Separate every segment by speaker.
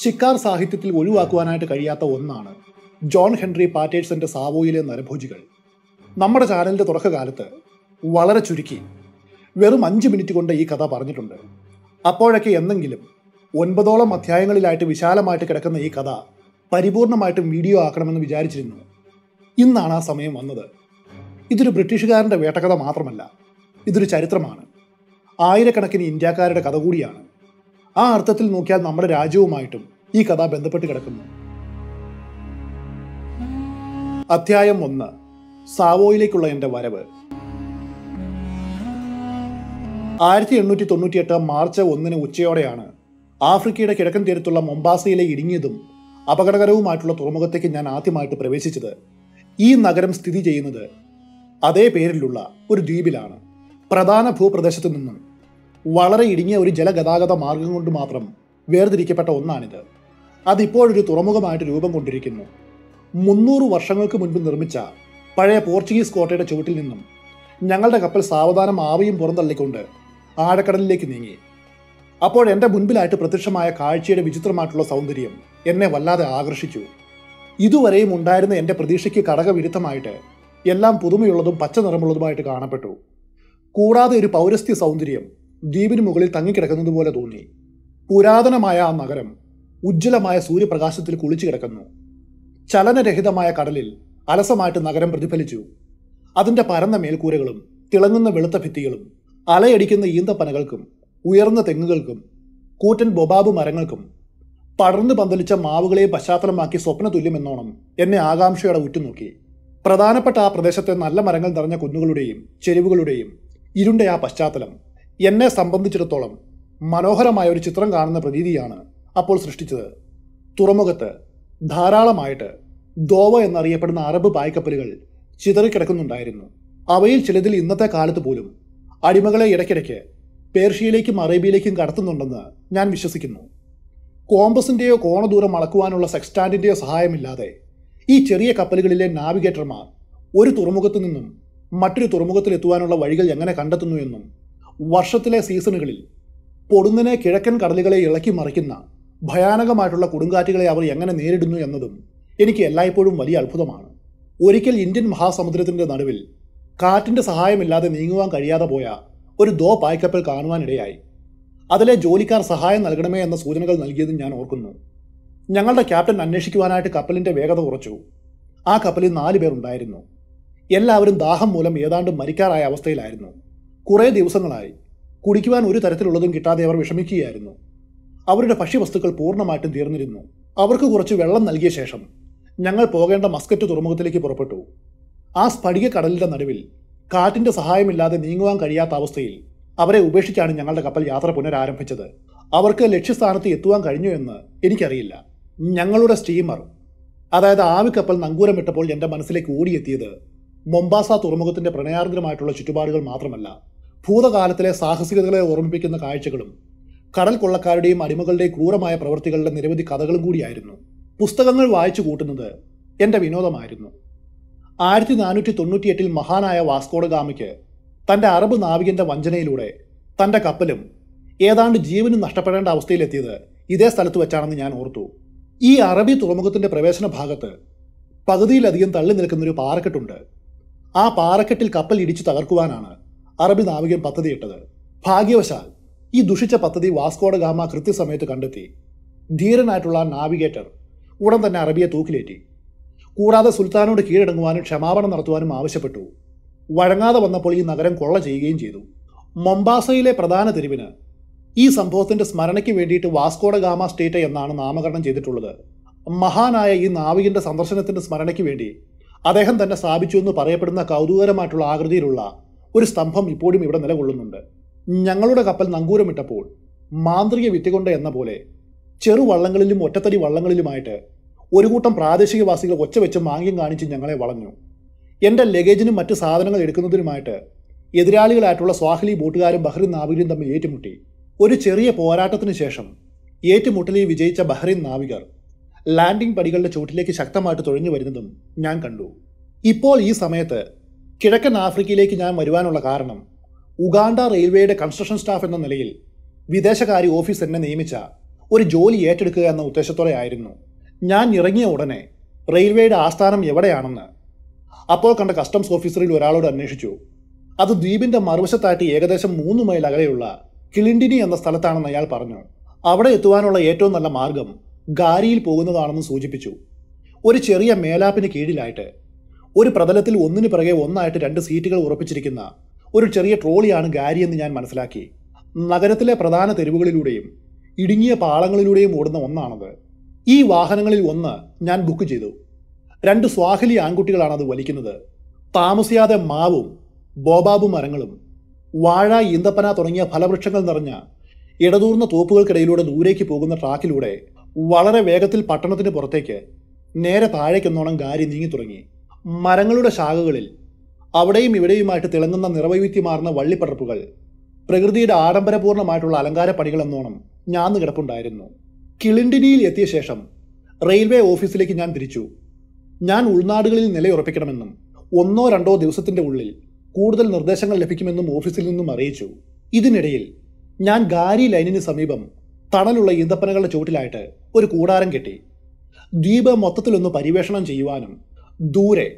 Speaker 1: ശിക്കാർ സാഹിത്യത്തിൽ ഒഴിവാക്കുവാനായിട്ട് കഴിയാത്ത ഒന്നാണ് ജോൺ ഹെൻറി പാറ്റേഴ്സന്റെ സാവോയിലെ നരഭോജികൾ നമ്മുടെ ചാനലിന്റെ തുടക്കകാലത്ത് വളരെ ചുരുക്കി വെറും അഞ്ച് മിനിറ്റ് കൊണ്ട് ഈ കഥ പറഞ്ഞിട്ടുണ്ട് അപ്പോഴൊക്കെ എന്നെങ്കിലും ഒൻപതോളം അധ്യായങ്ങളിലായിട്ട് വിശാലമായിട്ട് കിടക്കുന്ന ഈ കഥ പരിപൂർണമായിട്ടും വീഡിയോ ആക്കണമെന്ന് വിചാരിച്ചിരുന്നു ഇന്നാണ് ആ സമയം വന്നത് ഇതൊരു ബ്രിട്ടീഷുകാരൻ്റെ വേട്ടകഥ മാത്രമല്ല ഇതൊരു ചരിത്രമാണ് ആയിരക്കണക്കിന് ഇന്ത്യക്കാരുടെ കഥ കൂടിയാണ് ആ അർത്ഥത്തിൽ നോക്കിയാൽ നമ്മുടെ രാജ്യവുമായിട്ടും ഈ കഥ ബന്ധപ്പെട്ട് കിടക്കുന്നു അധ്യായം ഒന്ന് സാവോയിലേക്കുള്ള എൻ്റെ വരവ് ആയിരത്തി എണ്ണൂറ്റി എട്ട് മാർച്ച് ഒന്നിന് ഉച്ചയോടെയാണ് ആഫ്രിക്കയുടെ കിഴക്കൻ തീരത്തുള്ള മൊംബാസയിലെ ഇടുങ്ങിയതും അപകടകരവുമായിട്ടുള്ള തുറമുഖത്തേക്ക് ഞാൻ ആദ്യമായിട്ട് പ്രവേശിച്ചത് ഈ നഗരം സ്ഥിതി ചെയ്യുന്നത് അതേ പേരിലുള്ള ഒരു ദ്വീപിലാണ് പ്രധാന ഭൂപ്രദേശത്തു നിന്നും വളരെ ഇടുങ്ങിയ ഒരു ജലഗതാഗത മാർഗം കൊണ്ട് മാത്രം വേർതിരിക്കപ്പെട്ട ഒന്നാണിത് അതിപ്പോഴൊരു തുറമുഖമായിട്ട് രൂപം കൊണ്ടിരിക്കുന്നു മുന്നൂറ് വർഷങ്ങൾക്ക് മുൻപ് നിർമ്മിച്ച പഴയ പോർച്ചുഗീസ് കോട്ടയുടെ ചുവട്ടിൽ നിന്നും ഞങ്ങളുടെ കപ്പൽ സാവധാനം ആവിയും പുറന്തള്ളിക്കൊണ്ട് ആഴക്കടലിലേക്ക് നീങ്ങി അപ്പോൾ എൻ്റെ മുൻപിലായിട്ട് പ്രത്യക്ഷമായ കാഴ്ചയുടെ വിചിത്രമായിട്ടുള്ള സൗന്ദര്യം എന്നെ വല്ലാതെ ആകർഷിച്ചു ഇതുവരെയും ഉണ്ടായിരുന്ന എൻ്റെ പ്രതീക്ഷയ്ക്ക് ഘടകവിരുദ്ധമായിട്ട് എല്ലാം പുതുമയുള്ളതും പച്ച നിറമുള്ളതുമായിട്ട് കാണപ്പെട്ടു കൂടാതെ ഒരു പൗരസ്ത്യ സൗന്ദര്യം ദ്വീപിന് മുകളിൽ തങ്ങിക്കിടക്കുന്നത് പോലെ തോന്നി പുരാതനമായ ആ നഗരം ഉജ്ജ്വലമായ സൂര്യപ്രകാശത്തിൽ കുളിച്ചു കിടക്കുന്നു ചലനരഹിതമായ കടലിൽ അലസമായിട്ട് നഗരം പ്രതിഫലിച്ചു അതിൻ്റെ പരന്ന മേൽക്കൂരകളും തിളങ്ങുന്ന വെളുത്ത ഭിത്തികളും അലയടിക്കുന്ന ഈന്തപ്പനകൾക്കും ഉയർന്ന തെങ്ങുകൾക്കും കൂറ്റൻ ബൊബാബ് മരങ്ങൾക്കും പടർന്നു പന്തലിച്ച മാവുകളെ പശ്ചാത്തലമാക്കി സ്വപ്ന തുല്യമെന്നോണം എന്നെ ആകാംക്ഷയോടെ ഉറ്റുനോക്കി പ്രധാനപ്പെട്ട ആ പ്രദേശത്തെ നല്ല മരങ്ങൾ നിറഞ്ഞ കുന്നുകളുടെയും ചെരുവുകളുടെയും ഇരുണ്ട ആ പശ്ചാത്തലം എന്നെ സംബന്ധിച്ചിടത്തോളം മനോഹരമായ ഒരു ചിത്രം കാണുന്ന പ്രതീതിയാണ് അപ്പോൾ സൃഷ്ടിച്ചത് തുറമുഖത്ത് ധാരാളമായിട്ട് ദോവ എന്നറിയപ്പെടുന്ന അറബ് പായ്ക്കപ്പലുകൾ ചിതറിക്കിടക്കുന്നുണ്ടായിരുന്നു അവയിൽ ചിലതിൽ ഇന്നത്തെ കാലത്ത് പോലും അടിമകളെ ഇടയ്ക്കിടയ്ക്ക് പേർഷ്യയിലേക്കും അറേബ്യയിലേക്കും കടത്തുന്നുണ്ടെന്ന് ഞാൻ വിശ്വസിക്കുന്നു കോമ്പസിൻ്റെയോ കോണദൂരം അളക്കുവാനുള്ള സെക്സ്റ്റാൻഡിൻ്റെയോ സഹായമില്ലാതെ ഈ ചെറിയ കപ്പലുകളിലെ നാവിഗേറ്റർമാർ ഒരു തുറമുഖത്തു നിന്നും മറ്റൊരു എത്തുവാനുള്ള വഴികൾ എങ്ങനെ കണ്ടെത്തുന്നു എന്നും വർഷത്തിലെ സീസണുകളിൽ പൊടുന്നിനെ കിഴക്കൻ കടലുകളെ ഇളക്കി മറിക്കുന്ന ഭയാനകമായിട്ടുള്ള കൊടുങ്കാറ്റുകളെ അവർ എങ്ങനെ നേരിടുന്നു എന്നതും എനിക്ക് എല്ലായ്പ്പോഴും വലിയ അത്ഭുതമാണ് ഒരിക്കൽ ഇന്ത്യൻ മഹാസമുദ്രത്തിൻ്റെ നടുവിൽ കാറ്റിൻ്റെ സഹായമില്ലാതെ നീങ്ങുവാൻ കഴിയാതെ പോയ ഒരു ദോ പായ്ക്കപ്പൽ കാണുവാനിടയായി അതിലെ ജോലിക്കാർ സഹായം നൽകണമേ എന്ന സൂചനകൾ നൽകിയത് ഞാൻ ഓർക്കുന്നു ഞങ്ങളുടെ ക്യാപ്റ്റൻ അന്വേഷിക്കുവാനായിട്ട് കപ്പലിൻ്റെ വേഗത കുറച്ചു ആ കപ്പലിൽ നാല് ഉണ്ടായിരുന്നു എല്ലാവരും ദാഹം മൂലം ഏതാണ്ട് മരിക്കാറായ അവസ്ഥയിലായിരുന്നു കുറേ ദിവസങ്ങളായി കുടിക്കുവാൻ ഒരു തരത്തിലുള്ളതും കിട്ടാതെ അവർ വിഷമിക്കുകയായിരുന്നു അവരുടെ ഭക്ഷ്യവസ്തുക്കൾ പൂർണ്ണമായിട്ടും തീർന്നിരുന്നു അവർക്ക് കുറച്ച് വെള്ളം നൽകിയ ശേഷം ഞങ്ങൾ പോകേണ്ട മസ്കറ്റ് തുറമുഖത്തിലേക്ക് പുറപ്പെട്ടു ആ സ്ഫടിക കടലിൻ്റെ നടുവിൽ കാറ്റിൻ്റെ സഹായമില്ലാതെ നീങ്ങുവാൻ കഴിയാത്ത അവസ്ഥയിൽ അവരെ ഉപേക്ഷിച്ചാണ് ഞങ്ങളുടെ കപ്പൽ യാത്ര പുനരാരംഭിച്ചത് അവർക്ക് ലക്ഷ്യസ്ഥാനത്ത് എത്തുവാൻ കഴിഞ്ഞു എന്ന് എനിക്കറിയില്ല ഞങ്ങളുടെ സ്റ്റീമർ അതായത് ആവിക്കപ്പൽ നങ്കൂരമിട്ടപ്പോൾ എൻ്റെ മനസ്സിലേക്ക് ഓടിയെത്തിയത് മൊംബാസ തുറമുഖത്തിന്റെ പ്രണയാർദ്രമായിട്ടുള്ള ചുറ്റുപാടുകൾ മാത്രമല്ല ഭൂതകാലത്തിലെ സാഹസികതകളെ ഓർമ്മിപ്പിക്കുന്ന കാഴ്ചകളും കടൽ കൊള്ളക്കാരുടെയും അടിമകളുടെയും ക്രൂരമായ പ്രവൃത്തികളുടെ നിരവധി കഥകളും കൂടിയായിരുന്നു പുസ്തകങ്ങൾ വായിച്ചു കൂട്ടുന്നത് എൻ്റെ വിനോദമായിരുന്നു ആയിരത്തി നാനൂറ്റി തൊണ്ണൂറ്റിയെട്ടിൽ മഹാനായ വാസ്കോഡഗാമിക്ക് തന്റെ അറബ് നാവികന്റെ വഞ്ചനയിലൂടെ തന്റെ കപ്പലും ഏതാണ്ട് ജീവനും നഷ്ടപ്പെടേണ്ട അവസ്ഥയിലെത്തിയത് ഇതേ സ്ഥലത്ത് വെച്ചാണെന്ന് ഞാൻ ഓർത്തു ഈ അറബി തുറമുഖത്തിന്റെ പ്രവേശന ഭാഗത്ത് പകുതിയിലധികം തള്ളി നിൽക്കുന്നൊരു പാറക്കെട്ടുണ്ട് ആ പാറക്കെട്ടിൽ കപ്പൽ ഇടിച്ചു തകർക്കുവാനാണ് അറബി നാവികൻ പദ്ധതിയിട്ടത് ഭാഗ്യവശാൽ ഈ ദുഷിച്ച പദ്ധതി വാസ്കോഡ ഗാമ കൃത്യസമയത്ത് കണ്ടെത്തി ധീരനായിട്ടുള്ള നാവിഗേറ്റർ ഉടൻ തന്നെ അറബിയെ തൂക്കിലേറ്റി കൂടാതെ സുൽത്താനോട് കീഴടങ്ങുവാനും ക്ഷമാപണം നടത്തുവാനും ആവശ്യപ്പെട്ടു വഴങ്ങാതെ വന്നപ്പോൾ ഈ നഗരം കൊള്ള ചെയ്യുകയും ചെയ്തു മൊംബാസയിലെ പ്രധാന തെരുവിന് ഈ സംഭവത്തിന്റെ സ്മരണയ്ക്ക് വേണ്ടിയിട്ട് വാസ്കോഡ ഗാമ സ്റ്റേറ്റ് എന്നാണ് നാമകരണം ചെയ്തിട്ടുള്ളത് മഹാനായ ഈ നാവികന്റെ സന്ദർശനത്തിന്റെ സ്മരണയ്ക്ക് വേണ്ടി അദ്ദേഹം തന്നെ സ്ഥാപിച്ചു എന്ന് പറയപ്പെടുന്ന കൗതുകരമായിട്ടുള്ള ആകൃതിയിലുള്ള ഒരു സ്തംഭം ഇപ്പോഴും ഇവിടെ നിലകൊള്ളുന്നുണ്ട് ഞങ്ങളുടെ കപ്പൽ നങ്കൂരമിട്ടപ്പോൾ മാന്ത്രിക വിറ്റുകൊണ്ട് എന്ന പോലെ ചെറു വള്ളങ്ങളിലും ഒറ്റത്തടി വള്ളങ്ങളിലുമായിട്ട് ഒരു കൂട്ടം പ്രാദേശികവാസികൾ വെച്ച് മാങ്ങ്യം കാണിച്ച് ഞങ്ങളെ വളഞ്ഞു എൻ്റെ ലഗേജിനും മറ്റ് സാധനങ്ങൾ എടുക്കുന്നതിനുമായിട്ട് എതിരാളികളായിട്ടുള്ള സ്വാഹിലി ബോട്ടുകാരും ബഹ്റിൻ നാവികരും തമ്മിൽ ഏറ്റുമുട്ടി ഒരു ചെറിയ പോരാട്ടത്തിന് ശേഷം ഏറ്റുമുട്ടലിൽ വിജയിച്ച ബഹ്റിൻ നാവികർ ലാൻഡിംഗ് പടികളുടെ ചുവട്ടിലേക്ക് ശക്തമായിട്ട് തുഴഞ്ഞു വരുന്നതും ഞാൻ കണ്ടു ഇപ്പോൾ ഈ സമയത്ത് കിഴക്കൻ ആഫ്രിക്കയിലേക്ക് ഞാൻ വരുവാനുള്ള കാരണം ഉഗാണ്ട റെയിൽവേയുടെ കൺസ്ട്രക്ഷൻ സ്റ്റാഫ് എന്ന നിലയിൽ വിദേശകാര്യ ഓഫീസ് എന്നെ നിയമിച്ച ഒരു ജോലി ഏറ്റെടുക്കുക എന്ന ഉദ്ദേശത്തോടെ ആയിരുന്നു ഞാൻ ഇറങ്ങിയ ഉടനെ റെയിൽവേയുടെ ആസ്ഥാനം എവിടെയാണെന്ന് അപ്പോൾ കണ്ട കസ്റ്റംസ് ഓഫീസറിൽ ഒരാളോട് അന്വേഷിച്ചു അത് ദ്വീപിന്റെ മറുവശത്തായിട്ട് ഏകദേശം മൂന്ന് മൈൽ അകലെയുള്ള കിളിണ്ടിനി എന്ന സ്ഥലത്താണെന്ന് അയാൾ പറഞ്ഞു അവിടെ എത്തുവാനുള്ള ഏറ്റവും നല്ല മാർഗം ഗാരിയിൽ പോകുന്നതാണെന്ന് സൂചിപ്പിച്ചു ഒരു ചെറിയ മേലാപ്പിന് കീഴിലായിട്ട് ഒരു പ്രതലത്തിൽ ഒന്നിനു പിറകെ ഒന്നായിട്ട് രണ്ട് സീറ്റുകൾ ഉറപ്പിച്ചിരിക്കുന്ന ഒരു ചെറിയ ട്രോളിയാണ് ഗാരി എന്ന് ഞാൻ മനസ്സിലാക്കി നഗരത്തിലെ പ്രധാന തെരുവുകളിലൂടെയും ഇടുങ്ങിയ പാളങ്ങളിലൂടെയും ഓടുന്ന ഒന്നാണത് ഈ വാഹനങ്ങളിൽ ഒന്ന് ഞാൻ ബുക്ക് ചെയ്തു രണ്ട് സ്വാഹിലി ആൺകുട്ടികളാണത് അത് വലിക്കുന്നത് താമസിയാതെ മാവും ബോബാബു മരങ്ങളും വാഴ ഈന്തപ്പന തുടങ്ങിയ ഫലവൃക്ഷങ്ങൾ നിറഞ്ഞ ഇടതൂർന്ന തോപ്പുകൾക്കിടയിലൂടെ ദൂരേക്ക് പോകുന്ന ട്രാക്കിലൂടെ വളരെ വേഗത്തിൽ പട്ടണത്തിന് പുറത്തേക്ക് നേരെ താഴേക്കെന്നോണം ഗാരി നീങ്ങി തുടങ്ങി മരങ്ങളുടെ ശാഖകളിൽ അവിടെയും ഇവിടെയുമായിട്ട് തിളങ്ങുന്ന നിറവൈവിധ്യമാർന്ന വള്ളിപ്പടർപ്പുകൾ പ്രകൃതിയുടെ ആഡംബരപൂർണമായിട്ടുള്ള അലങ്കാര പണികളെന്നോണം ഞാൻ കിടപ്പുണ്ടായിരുന്നു കിളിണ്ടിനിയിൽ എത്തിയ ശേഷം റെയിൽവേ ഓഫീസിലേക്ക് ഞാൻ തിരിച്ചു ഞാൻ ഉൾനാടുകളിൽ നിലയുറപ്പിക്കണമെന്നും ഒന്നോ രണ്ടോ ദിവസത്തിൻ്റെ ഉള്ളിൽ കൂടുതൽ നിർദ്ദേശങ്ങൾ ലഭിക്കുമെന്നും ഓഫീസിൽ നിന്നും അറിയിച്ചു ഇതിനിടയിൽ ഞാൻ ഗാരി ലൈനിന് സമീപം തണലുള്ള ഈന്തപ്പനകളുടെ ചുവട്ടിലായിട്ട് ഒരു കൂടാരം കെട്ടി ദ്വീപ് മൊത്തത്തിലൊന്ന് പര്യവേഷണം ചെയ്യുവാനും ദൂരെ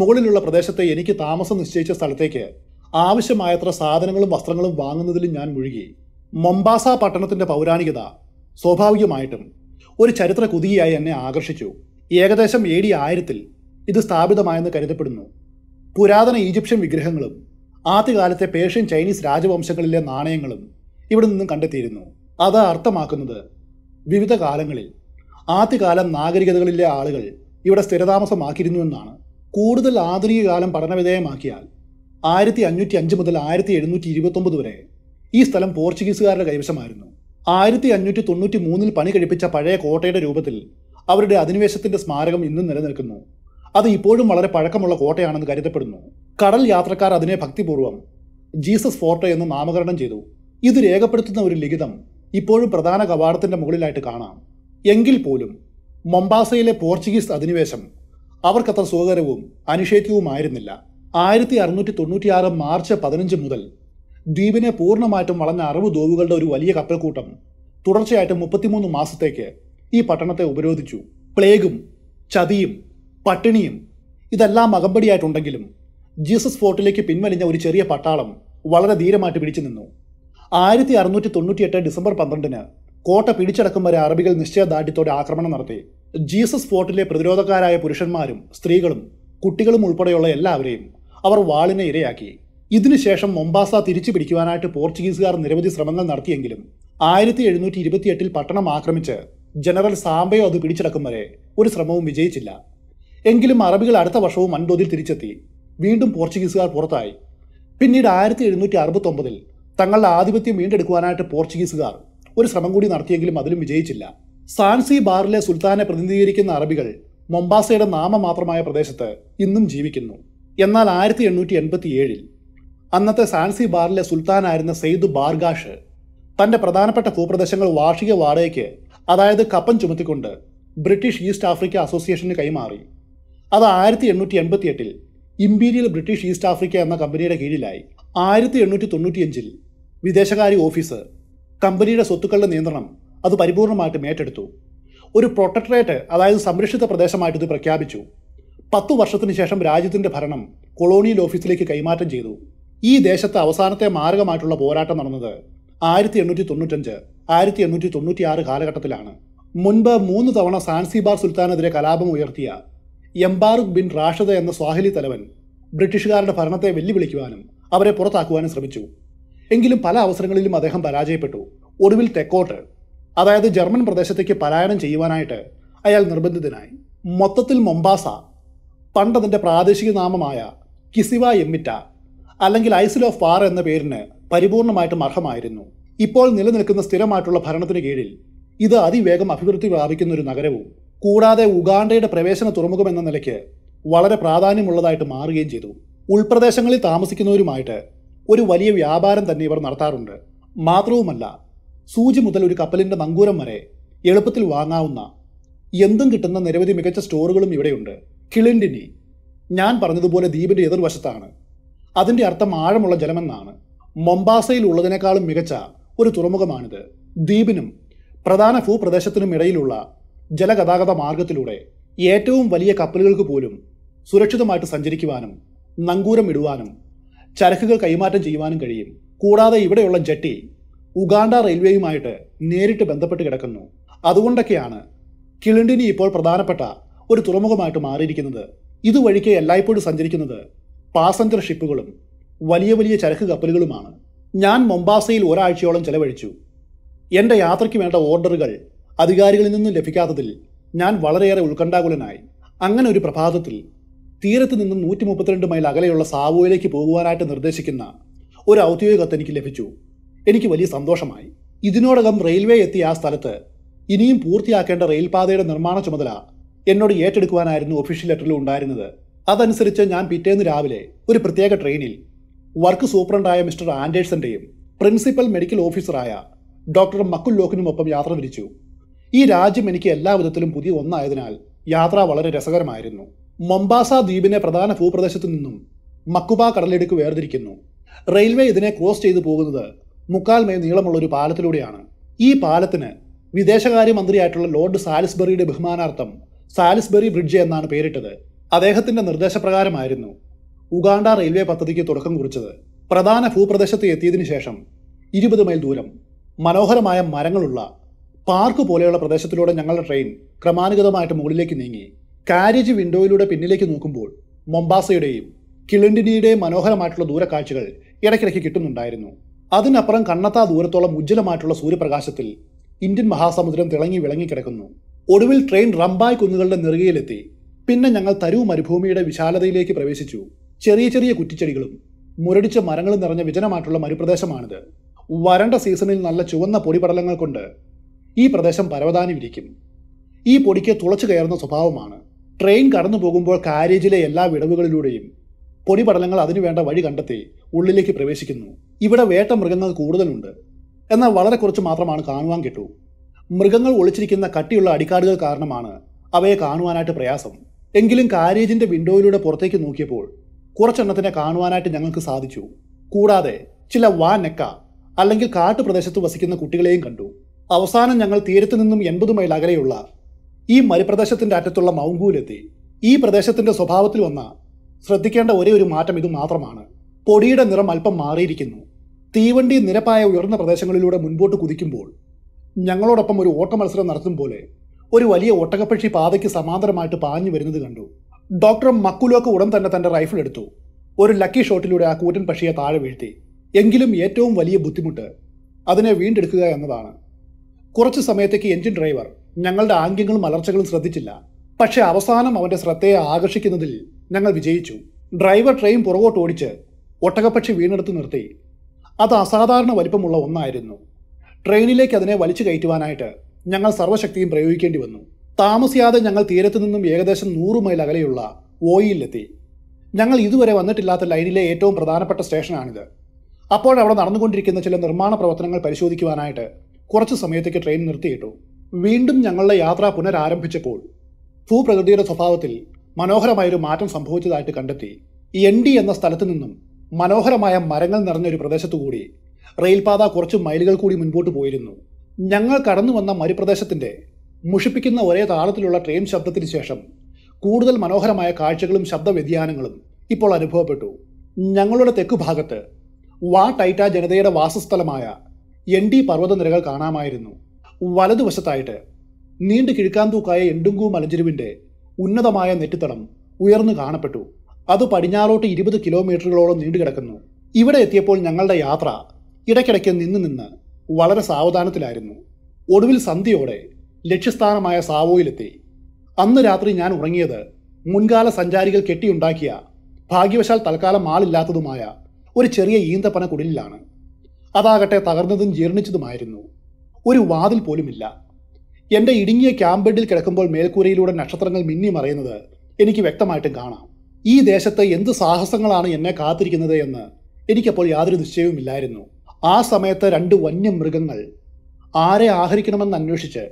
Speaker 1: മുകളിലുള്ള പ്രദേശത്തെ എനിക്ക് താമസം നിശ്ചയിച്ച സ്ഥലത്തേക്ക് ആവശ്യമായത്ര സാധനങ്ങളും വസ്ത്രങ്ങളും വാങ്ങുന്നതിലും ഞാൻ മുഴുകി മൊംബാസ പട്ടണത്തിന്റെ പൗരാണികത സ്വാഭാവികമായിട്ടും ഒരു ചരിത്ര കുതിയായി എന്നെ ആകർഷിച്ചു ഏകദേശം എ ഡി ആയിരത്തിൽ ഇത് സ്ഥാപിതമായെന്ന് കരുതപ്പെടുന്നു പുരാതന ഈജിപ്ഷ്യൻ വിഗ്രഹങ്ങളും ആദ്യകാലത്തെ പേർഷ്യൻ ചൈനീസ് രാജവംശങ്ങളിലെ നാണയങ്ങളും ഇവിടെ നിന്നും കണ്ടെത്തിയിരുന്നു അത് അർത്ഥമാക്കുന്നത് വിവിധ കാലങ്ങളിൽ ആദ്യകാല നാഗരികതകളിലെ ആളുകൾ ഇവിടെ സ്ഥിരതാമസമാക്കിയിരുന്നുവെന്നാണ് കൂടുതൽ ആധുനിക കാലം പഠനവിധേയമാക്കിയാൽ ആയിരത്തി അഞ്ഞൂറ്റി അഞ്ച് മുതൽ ആയിരത്തി എഴുന്നൂറ്റി ഇരുപത്തൊമ്പത് വരെ ഈ സ്ഥലം പോർച്ചുഗീസുകാരുടെ കൈവശമായിരുന്നു ആയിരത്തി അഞ്ഞൂറ്റി തൊണ്ണൂറ്റി മൂന്നിൽ പണി കഴിപ്പിച്ച പഴയ കോട്ടയുടെ രൂപത്തിൽ അവരുടെ അധിനിവേശത്തിന്റെ സ്മാരകം ഇന്നും നിലനിൽക്കുന്നു അത് ഇപ്പോഴും വളരെ പഴക്കമുള്ള കോട്ടയാണെന്ന് കരുതപ്പെടുന്നു കടൽ യാത്രക്കാർ അതിനെ ഭക്തിപൂർവ്വം ജീസസ് ഫോർട്ടോ എന്ന് നാമകരണം ചെയ്തു ഇത് രേഖപ്പെടുത്തുന്ന ഒരു ലിഖിതം ഇപ്പോഴും പ്രധാന കവാടത്തിന്റെ മുകളിലായിട്ട് കാണാം എങ്കിൽ പോലും മൊംബാസയിലെ പോർച്ചുഗീസ് അധിനിവേശം അവർക്കത്ര സുഖകരവും അനിഷേധ്യവുമായിരുന്നില്ല ആയിരത്തി അറുന്നൂറ്റി തൊണ്ണൂറ്റിയാറ് മാർച്ച് പതിനഞ്ച് മുതൽ ദ്വീപിനെ പൂർണ്ണമായിട്ടും വളഞ്ഞ അറബ് ദ്വീപുകളുടെ ഒരു വലിയ കപ്പൽക്കൂട്ടം തുടർച്ചയായിട്ട് മുപ്പത്തിമൂന്ന് മാസത്തേക്ക് ഈ പട്ടണത്തെ ഉപരോധിച്ചു പ്ലേഗും ചതിയും പട്ടിണിയും ഇതെല്ലാം അകമ്പടിയായിട്ടുണ്ടെങ്കിലും ജീസസ് ഫോർട്ടിലേക്ക് പിൻവലിഞ്ഞ ഒരു ചെറിയ പട്ടാളം വളരെ ധീരമായിട്ട് പിടിച്ചു നിന്നു ആയിരത്തി അറുന്നൂറ്റി തൊണ്ണൂറ്റിയെട്ട് ഡിസംബർ പന്ത്രണ്ടിന് കോട്ട പിടിച്ചടക്കും വരെ അറബികൾ നിശ്ചയദാർഢ്യത്തോടെ ആക്രമണം നടത്തി ജീസസ് ഫോർട്ടിലെ പ്രതിരോധക്കാരായ പുരുഷന്മാരും സ്ത്രീകളും കുട്ടികളും ഉൾപ്പെടെയുള്ള എല്ലാവരെയും അവർ വാളിനെ ഇരയാക്കി ഇതിനുശേഷം മൊംബാസ തിരിച്ചു പിടിക്കുവാനായിട്ട് പോർച്ചുഗീസുകാർ നിരവധി ശ്രമങ്ങൾ നടത്തിയെങ്കിലും ആയിരത്തി എഴുന്നൂറ്റി ഇരുപത്തിയെട്ടിൽ പട്ടണം ആക്രമിച്ച് ജനറൽ സാംബയോ അത് പിടിച്ചടക്കും വരെ ഒരു ശ്രമവും വിജയിച്ചില്ല എങ്കിലും അറബികൾ അടുത്ത വർഷവും വൻതോതിൽ തിരിച്ചെത്തി വീണ്ടും പോർച്ചുഗീസുകാർ പുറത്തായി പിന്നീട് ആയിരത്തി എഴുന്നൂറ്റി അറുപത്തൊമ്പതിൽ തങ്ങളുടെ ആധിപത്യം വീണ്ടെടുക്കുവാനായിട്ട് പോർച്ചുഗീസുകാർ ഒരു ശ്രമം കൂടി നടത്തിയെങ്കിലും അതിലും വിജയിച്ചില്ല സാൻസി ബാറിലെ സുൽത്താനെ പ്രതിനിധീകരിക്കുന്ന അറബികൾ മൊംബാസയുടെ മാത്രമായ പ്രദേശത്ത് ഇന്നും ജീവിക്കുന്നു എന്നാൽ ആയിരത്തി എണ്ണൂറ്റി എൺപത്തി ഏഴിൽ അന്നത്തെ സാൻസി ബാറിലെ സുൽത്താനായിരുന്ന സെയ്ദ് ബാർഗാഷ് തന്റെ പ്രധാനപ്പെട്ട ഭൂപ്രദേശങ്ങൾ വാർഷിക വാടകയ്ക്ക് അതായത് കപ്പൻ ചുമത്തിക്കൊണ്ട് ബ്രിട്ടീഷ് ഈസ്റ്റ് ആഫ്രിക്ക അസോസിയേഷന് കൈമാറി അത് ആയിരത്തി എണ്ണൂറ്റി എൺപത്തി എട്ടിൽ ഇമ്പീരിയൽ ബ്രിട്ടീഷ് ഈസ്റ്റ് ആഫ്രിക്ക എന്ന കമ്പനിയുടെ കീഴിലായി ആയിരത്തി എണ്ണൂറ്റി തൊണ്ണൂറ്റിയഞ്ചിൽ വിദേശകാര്യ ഓഫീസ് കമ്പനിയുടെ സ്വത്തുക്കളുടെ നിയന്ത്രണം അത് പരിപൂർണമായിട്ടും ഏറ്റെടുത്തു ഒരു പ്രൊട്ടക്ടറേറ്റ് അതായത് സംരക്ഷിത പ്രദേശമായിട്ട് ഇത് പ്രഖ്യാപിച്ചു പത്ത് വർഷത്തിന് ശേഷം രാജ്യത്തിൻ്റെ ഭരണം കൊളോണിയൽ ഓഫീസിലേക്ക് കൈമാറ്റം ചെയ്തു ഈ ദേശത്തെ അവസാനത്തെ മാരകമായിട്ടുള്ള പോരാട്ടം നടന്നത് ആയിരത്തി എണ്ണൂറ്റി തൊണ്ണൂറ്റഞ്ച് ആയിരത്തി എണ്ണൂറ്റി തൊണ്ണൂറ്റിയാറ് കാലഘട്ടത്തിലാണ് മുൻപ് മൂന്ന് തവണ സാൻസിബാർ സുൽത്താനെതിരെ കലാപം ഉയർത്തിയ എംബാറുഖ് ബിൻ റാഷദ് എന്ന സ്വാഹിലി തലവൻ ബ്രിട്ടീഷുകാരുടെ ഭരണത്തെ വെല്ലുവിളിക്കുവാനും അവരെ പുറത്താക്കുവാനും ശ്രമിച്ചു എങ്കിലും പല അവസരങ്ങളിലും അദ്ദേഹം പരാജയപ്പെട്ടു ഒടുവിൽ തെക്കോട്ട് അതായത് ജർമ്മൻ പ്രദേശത്തേക്ക് പലായനം ചെയ്യുവാനായിട്ട് അയാൾ നിർബന്ധിതനായി മൊത്തത്തിൽ പണ്ട് അതിൻ്റെ പ്രാദേശിക നാമമായ കിസിവ എമ്മിറ്റ അല്ലെങ്കിൽ ഐസിൽ ഓഫ് പാർ എന്ന പേരിന് പരിപൂർണമായിട്ടും അർഹമായിരുന്നു ഇപ്പോൾ നിലനിൽക്കുന്ന സ്ഥിരമായിട്ടുള്ള ഭരണത്തിന് കീഴിൽ ഇത് അതിവേഗം അഭിവൃദ്ധി പ്രാപിക്കുന്ന ഒരു നഗരവും കൂടാതെ ഉഗാണ്ടയുടെ പ്രവേശന തുറമുഖം എന്ന നിലയ്ക്ക് വളരെ പ്രാധാന്യമുള്ളതായിട്ട് മാറുകയും ചെയ്തു ഉൾപ്രദേശങ്ങളിൽ താമസിക്കുന്നവരുമായിട്ട് ഒരു വലിയ വ്യാപാരം തന്നെ ഇവർ നടത്താറുണ്ട് മാത്രവുമല്ല സൂചി മുതൽ ഒരു കപ്പലിൻ്റെ നങ്കൂരം വരെ എളുപ്പത്തിൽ വാങ്ങാവുന്ന എന്തും കിട്ടുന്ന നിരവധി മികച്ച സ്റ്റോറുകളും ഇവിടെയുണ്ട് കിളിൻഡിനി ഞാൻ പറഞ്ഞതുപോലെ ദ്വീപിൻ്റെ എതിർവശത്താണ് അതിൻ്റെ അർത്ഥം ആഴമുള്ള ജലമെന്നാണ് മൊംബാസയിൽ ഉള്ളതിനേക്കാളും മികച്ച ഒരു തുറമുഖമാണിത് ദ്വീപിനും പ്രധാന ഭൂപ്രദേശത്തിനും ഇടയിലുള്ള ജലഗതാഗത മാർഗത്തിലൂടെ ഏറ്റവും വലിയ കപ്പലുകൾക്ക് പോലും സുരക്ഷിതമായിട്ട് സഞ്ചരിക്കുവാനും നങ്കൂരം ഇടുവാനും ചരക്കുകൾ കൈമാറ്റം ചെയ്യുവാനും കഴിയും കൂടാതെ ഇവിടെയുള്ള ജെട്ടി ഉഗാണ്ട റെയിൽവേയുമായിട്ട് നേരിട്ട് ബന്ധപ്പെട്ട് കിടക്കുന്നു അതുകൊണ്ടൊക്കെയാണ് കിളിണ്ടിനി ഇപ്പോൾ പ്രധാനപ്പെട്ട ഒരു തുറമുഖമായിട്ട് മാറിയിരിക്കുന്നത് ഇതുവഴിക്ക് എല്ലായ്പ്പോഴും സഞ്ചരിക്കുന്നത് പാസഞ്ചർ ഷിപ്പുകളും വലിയ വലിയ ചരക്ക് കപ്പലുകളുമാണ് ഞാൻ മൊംബാസയിൽ ഒരാഴ്ചയോളം ചെലവഴിച്ചു എൻ്റെ യാത്രയ്ക്ക് വേണ്ട ഓർഡറുകൾ അധികാരികളിൽ നിന്നും ലഭിക്കാത്തതിൽ ഞാൻ വളരെയേറെ ഉത്കണ്ഠാകുലനായി അങ്ങനെ ഒരു പ്രഭാതത്തിൽ തീരത്ത് നിന്നും നൂറ്റി മുപ്പത്തിരണ്ട് മൈൽ അകലെയുള്ള സാവോയിലേക്ക് പോകുവാനായിട്ട് നിർദ്ദേശിക്കുന്ന ഒരു ഔദ്യോഗിക കത്ത് എനിക്ക് ലഭിച്ചു എനിക്ക് വലിയ സന്തോഷമായി ഇതിനോടകം റെയിൽവേ എത്തിയ ആ സ്ഥലത്ത് ഇനിയും പൂർത്തിയാക്കേണ്ട റെയിൽപാതയുടെ നിർമ്മാണ ചുമതല എന്നോട് ഏറ്റെടുക്കുവാനായിരുന്നു ഒഫീഷ്യൽ ലെറ്ററിൽ ഉണ്ടായിരുന്നത് അതനുസരിച്ച് ഞാൻ പിറ്റേന്ന് രാവിലെ ഒരു പ്രത്യേക ട്രെയിനിൽ വർക്ക് സൂപ്രണ്ടായ മിസ്റ്റർ ആൻഡേഴ്സന്റെയും പ്രിൻസിപ്പൽ മെഡിക്കൽ ഓഫീസറായ ഡോക്ടർ മക്കുൽ ലോക്കിനുമൊപ്പം യാത്ര തിരിച്ചു ഈ രാജ്യം എനിക്ക് എല്ലാ വിധത്തിലും പുതിയ ഒന്നായതിനാൽ യാത്ര വളരെ രസകരമായിരുന്നു മൊംബാസ ദ്വീപിനെ പ്രധാന ഭൂപ്രദേശത്തു നിന്നും മക്കുബ കടലിടുക്ക് വേർതിരിക്കുന്നു റെയിൽവേ ഇതിനെ ക്രോസ് ചെയ്തു പോകുന്നത് മുക്കാൽ നീളമുള്ള ഒരു പാലത്തിലൂടെയാണ് ഈ പാലത്തിന് വിദേശകാര്യമന്ത്രിയായിട്ടുള്ള ലോർഡ് സാലിസ്ബറിയുടെ ബഹുമാനാർത്ഥം സാലിസ്ബറി ബ്രിഡ്ജ് എന്നാണ് പേരിട്ടത് അദ്ദേഹത്തിന്റെ നിർദ്ദേശപ്രകാരമായിരുന്നു ഉഗാണ്ട റെയിൽവേ പദ്ധതിക്ക് തുടക്കം കുറിച്ചത് പ്രധാന ഭൂപ്രദേശത്ത് എത്തിയതിനു ശേഷം ഇരുപത് മൈൽ ദൂരം മനോഹരമായ മരങ്ങളുള്ള പാർക്ക് പോലെയുള്ള പ്രദേശത്തിലൂടെ ഞങ്ങളുടെ ട്രെയിൻ ക്രമാനുഗതമായിട്ട് മുകളിലേക്ക് നീങ്ങി കാരേജ് വിൻഡോയിലൂടെ പിന്നിലേക്ക് നോക്കുമ്പോൾ മൊംബാസയുടെയും കിളിണ്ടിനിയുടെയും മനോഹരമായിട്ടുള്ള ദൂരക്കാഴ്ചകൾ ഇടയ്ക്കിടയ്ക്ക് കിട്ടുന്നുണ്ടായിരുന്നു അതിനപ്പുറം കണ്ണത്താ ദൂരത്തോളം ഉജ്ജ്വലമായിട്ടുള്ള സൂര്യപ്രകാശത്തിൽ ഇന്ത്യൻ മഹാസമുദ്രം തിളങ്ങി വിളങ്ങി കിടക്കുന്നു ഒടുവിൽ ട്രെയിൻ റംബായ് കുന്നുകളുടെ നെറുകയിലെത്തി പിന്നെ ഞങ്ങൾ തരൂ മരുഭൂമിയുടെ വിശാലതയിലേക്ക് പ്രവേശിച്ചു ചെറിയ ചെറിയ കുറ്റിച്ചെടികളും മുരടിച്ച മരങ്ങളും നിറഞ്ഞ വിജനമായിട്ടുള്ള മരുപ്രദേശമാണിത് വരണ്ട സീസണിൽ നല്ല ചുവന്ന പൊടിപടലങ്ങൾ കൊണ്ട് ഈ പ്രദേശം പരവതാനി വിരിക്കും ഈ പൊടിക്ക് തുളച്ചു കയറുന്ന സ്വഭാവമാണ് ട്രെയിൻ കടന്നു പോകുമ്പോൾ കാരേജിലെ എല്ലാ വിടവുകളിലൂടെയും പൊടിപടലങ്ങൾ അതിനു വേണ്ട വഴി കണ്ടെത്തി ഉള്ളിലേക്ക് പ്രവേശിക്കുന്നു ഇവിടെ വേട്ട മൃഗങ്ങൾ കൂടുതലുണ്ട് എന്നാൽ വളരെ കുറച്ച് മാത്രമാണ് കാണുവാൻ കിട്ടൂ മൃഗങ്ങൾ ഒളിച്ചിരിക്കുന്ന കട്ടിയുള്ള അടിക്കാടുകൾ കാരണമാണ് അവയെ കാണുവാനായിട്ട് പ്രയാസം എങ്കിലും കാരേജിന്റെ വിൻഡോയിലൂടെ പുറത്തേക്ക് നോക്കിയപ്പോൾ കുറച്ചെണ്ണത്തിനെ കാണുവാനായിട്ട് ഞങ്ങൾക്ക് സാധിച്ചു കൂടാതെ ചില വാ നെക്ക അല്ലെങ്കിൽ കാട്ടുപ്രദേശത്ത് വസിക്കുന്ന കുട്ടികളെയും കണ്ടു അവസാനം ഞങ്ങൾ തീരത്തു നിന്നും എൺപത് മൈൽ അകലെയുള്ള ഈ മരുപ്രദേശത്തിൻ്റെ അറ്റത്തുള്ള മൗങ്കൂലെത്തി ഈ പ്രദേശത്തിൻ്റെ സ്വഭാവത്തിൽ വന്ന ശ്രദ്ധിക്കേണ്ട ഒരേ ഒരു മാറ്റം ഇത് മാത്രമാണ് പൊടിയുടെ നിറം അല്പം മാറിയിരിക്കുന്നു തീവണ്ടി നിരപ്പായ ഉയർന്ന പ്രദേശങ്ങളിലൂടെ മുൻപോട്ട് കുതിക്കുമ്പോൾ ഞങ്ങളോടൊപ്പം ഒരു ഓട്ട മത്സരം നടത്തും പോലെ ഒരു വലിയ ഒട്ടകപ്പക്ഷി പാതയ്ക്ക് സമാന്തരമായിട്ട് പാഞ്ഞു വരുന്നത് കണ്ടു ഡോക്ടർ മക്കുലോക്ക് ഉടൻ തന്നെ തന്റെ റൈഫിൾ എടുത്തു ഒരു ലക്കി ഷോട്ടിലൂടെ ആ കൂറ്റൻ പക്ഷിയെ താഴെ വീഴ്ത്തി എങ്കിലും ഏറ്റവും വലിയ ബുദ്ധിമുട്ട് അതിനെ വീണ്ടെടുക്കുക എന്നതാണ് കുറച്ച് സമയത്തേക്ക് എഞ്ചിൻ ഡ്രൈവർ ഞങ്ങളുടെ ആംഗ്യങ്ങളും അലർച്ചകളും ശ്രദ്ധിച്ചില്ല പക്ഷെ അവസാനം അവന്റെ ശ്രദ്ധയെ ആകർഷിക്കുന്നതിൽ ഞങ്ങൾ വിജയിച്ചു ഡ്രൈവർ ട്രെയിൻ പുറകോട്ട് ഓടിച്ച് ഒട്ടകപ്പക്ഷി വീണെടുത്ത് നിർത്തി അത് അസാധാരണ വലിപ്പമുള്ള ഒന്നായിരുന്നു ട്രെയിനിലേക്ക് അതിനെ വലിച്ചു കയറ്റുവാനായിട്ട് ഞങ്ങൾ സർവ്വശക്തിയും പ്രയോഗിക്കേണ്ടി വന്നു താമസിയാതെ ഞങ്ങൾ തീരത്തു നിന്നും ഏകദേശം നൂറു മൈൽ അകലെയുള്ള ഓയിലെത്തി ഞങ്ങൾ ഇതുവരെ വന്നിട്ടില്ലാത്ത ലൈനിലെ ഏറ്റവും പ്രധാനപ്പെട്ട സ്റ്റേഷനാണിത് അപ്പോഴവിടെ നടന്നുകൊണ്ടിരിക്കുന്ന ചില നിർമ്മാണ പ്രവർത്തനങ്ങൾ പരിശോധിക്കുവാനായിട്ട് കുറച്ച് സമയത്തേക്ക് ട്രെയിൻ നിർത്തിയിട്ടു വീണ്ടും ഞങ്ങളുടെ യാത്ര പുനരാരംഭിച്ചപ്പോൾ ഭൂപ്രകൃതിയുടെ സ്വഭാവത്തിൽ മനോഹരമായൊരു മാറ്റം സംഭവിച്ചതായിട്ട് കണ്ടെത്തി എൻ ഡി എന്ന സ്ഥലത്തു നിന്നും മനോഹരമായ മരങ്ങൾ നിറഞ്ഞൊരു പ്രദേശത്തുകൂടി റെയിൽപാത കുറച്ച് മൈലുകൾ കൂടി മുൻപോട്ട് പോയിരുന്നു ഞങ്ങൾ കടന്നു വന്ന മരുപ്രദേശത്തിൻ്റെ മുഷിപ്പിക്കുന്ന ഒരേ താളത്തിലുള്ള ട്രെയിൻ ശബ്ദത്തിന് ശേഷം കൂടുതൽ മനോഹരമായ കാഴ്ചകളും ശബ്ദ വ്യതിയാനങ്ങളും ഇപ്പോൾ അനുഭവപ്പെട്ടു ഞങ്ങളുടെ തെക്കു ഭാഗത്ത് വാ ടൈറ്റ ജനതയുടെ വാസസ്ഥലമായ എൻ ഡി പർവ്വതനിരകൾ കാണാമായിരുന്നു വലതുവശത്തായിട്ട് നീണ്ടു കിഴുക്കാന്തൂക്കായ എണ്ടുങ്കൂ മലഞ്ചെരുവിൻ്റെ ഉന്നതമായ നെറ്റിത്തടം ഉയർന്നു കാണപ്പെട്ടു അത് പടിഞ്ഞാറോട്ട് ഇരുപത് കിലോമീറ്ററുകളോളം നീണ്ടു കിടക്കുന്നു ഇവിടെ എത്തിയപ്പോൾ ഞങ്ങളുടെ യാത്ര ഇടയ്ക്കിടയ്ക്ക് നിന്ന് നിന്ന് വളരെ സാവധാനത്തിലായിരുന്നു ഒടുവിൽ സന്ധ്യയോടെ ലക്ഷ്യസ്ഥാനമായ സാവോയിലെത്തി അന്ന് രാത്രി ഞാൻ ഉറങ്ങിയത് മുൻകാല സഞ്ചാരികൾ കെട്ടിയുണ്ടാക്കിയ ഭാഗ്യവശാൽ തൽക്കാലം ആളില്ലാത്തതുമായ ഒരു ചെറിയ ഈന്തപ്പന കുടിലിലാണ് അതാകട്ടെ തകർന്നതും ജീർണിച്ചതുമായിരുന്നു ഒരു വാതിൽ പോലുമില്ല എൻ്റെ ഇടുങ്ങിയ ക്യാമ്പെഡിൽ കിടക്കുമ്പോൾ മേൽക്കൂരയിലൂടെ നക്ഷത്രങ്ങൾ മിന്നി മറയുന്നത് എനിക്ക് വ്യക്തമായിട്ടും കാണാം ഈ ദേശത്ത് എന്ത് സാഹസങ്ങളാണ് എന്നെ കാത്തിരിക്കുന്നത് എന്ന് എനിക്കപ്പോൾ യാതൊരു നിശ്ചയവുമില്ലായിരുന്നു ആ സമയത്ത് രണ്ട് വന്യമൃഗങ്ങൾ ആരെ ആഹരിക്കണമെന്ന് അന്വേഷിച്ച്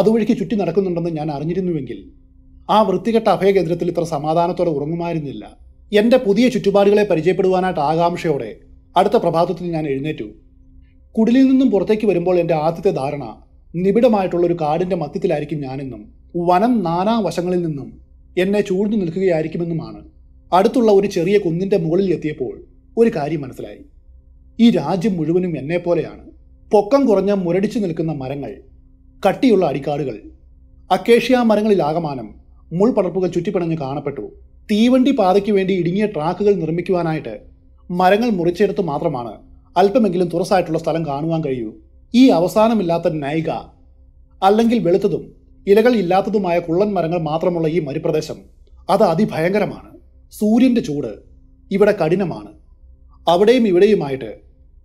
Speaker 1: അതുവഴിക്ക് ചുറ്റി നടക്കുന്നുണ്ടെന്ന് ഞാൻ അറിഞ്ഞിരുന്നുവെങ്കിൽ ആ വൃത്തികെട്ട അഭയകേന്ദ്രത്തിൽ ഇത്ര സമാധാനത്തോടെ ഉറങ്ങുമായിരുന്നില്ല എൻ്റെ പുതിയ ചുറ്റുപാടുകളെ പരിചയപ്പെടുവാനായിട്ട് ആകാംക്ഷയോടെ അടുത്ത പ്രഭാതത്തിൽ ഞാൻ എഴുന്നേറ്റു കുടിലിൽ നിന്നും പുറത്തേക്ക് വരുമ്പോൾ എൻ്റെ ആദ്യത്തെ ധാരണ നിബിഡമായിട്ടുള്ള ഒരു കാടിൻ്റെ മധ്യത്തിലായിരിക്കും ഞാനെന്നും വനം നാനാ വശങ്ങളിൽ നിന്നും എന്നെ ചൂഴ്ന്നു നിൽക്കുകയായിരിക്കുമെന്നുമാണ് അടുത്തുള്ള ഒരു ചെറിയ കുന്നിൻ്റെ മുകളിൽ എത്തിയപ്പോൾ ഒരു കാര്യം മനസ്സിലായി ഈ രാജ്യം മുഴുവനും എന്നെപ്പോലെയാണ് പൊക്കം കുറഞ്ഞ മുരടിച്ചു നിൽക്കുന്ന മരങ്ങൾ കട്ടിയുള്ള അടിക്കാടുകൾ അക്കേഷ്യാ മരങ്ങളിലാകമാനം മുൾപടർപ്പുകൾ ചുറ്റിപ്പണഞ്ഞ് കാണപ്പെട്ടു തീവണ്ടി പാതയ്ക്ക് വേണ്ടി ഇടുങ്ങിയ ട്രാക്കുകൾ നിർമ്മിക്കുവാനായിട്ട് മരങ്ങൾ മുറിച്ചെടുത്ത് മാത്രമാണ് അല്പമെങ്കിലും തുറസായിട്ടുള്ള സ്ഥലം കാണുവാൻ കഴിയൂ ഈ അവസാനമില്ലാത്ത നൈക അല്ലെങ്കിൽ വെളുത്തതും ഇലകൾ ഇല്ലാത്തതുമായ കുള്ളൻ മരങ്ങൾ മാത്രമുള്ള ഈ മരുപ്രദേശം അത് അതിഭയങ്കരമാണ് സൂര്യൻ്റെ ചൂട് ഇവിടെ കഠിനമാണ് അവിടെയും ഇവിടെയുമായിട്ട്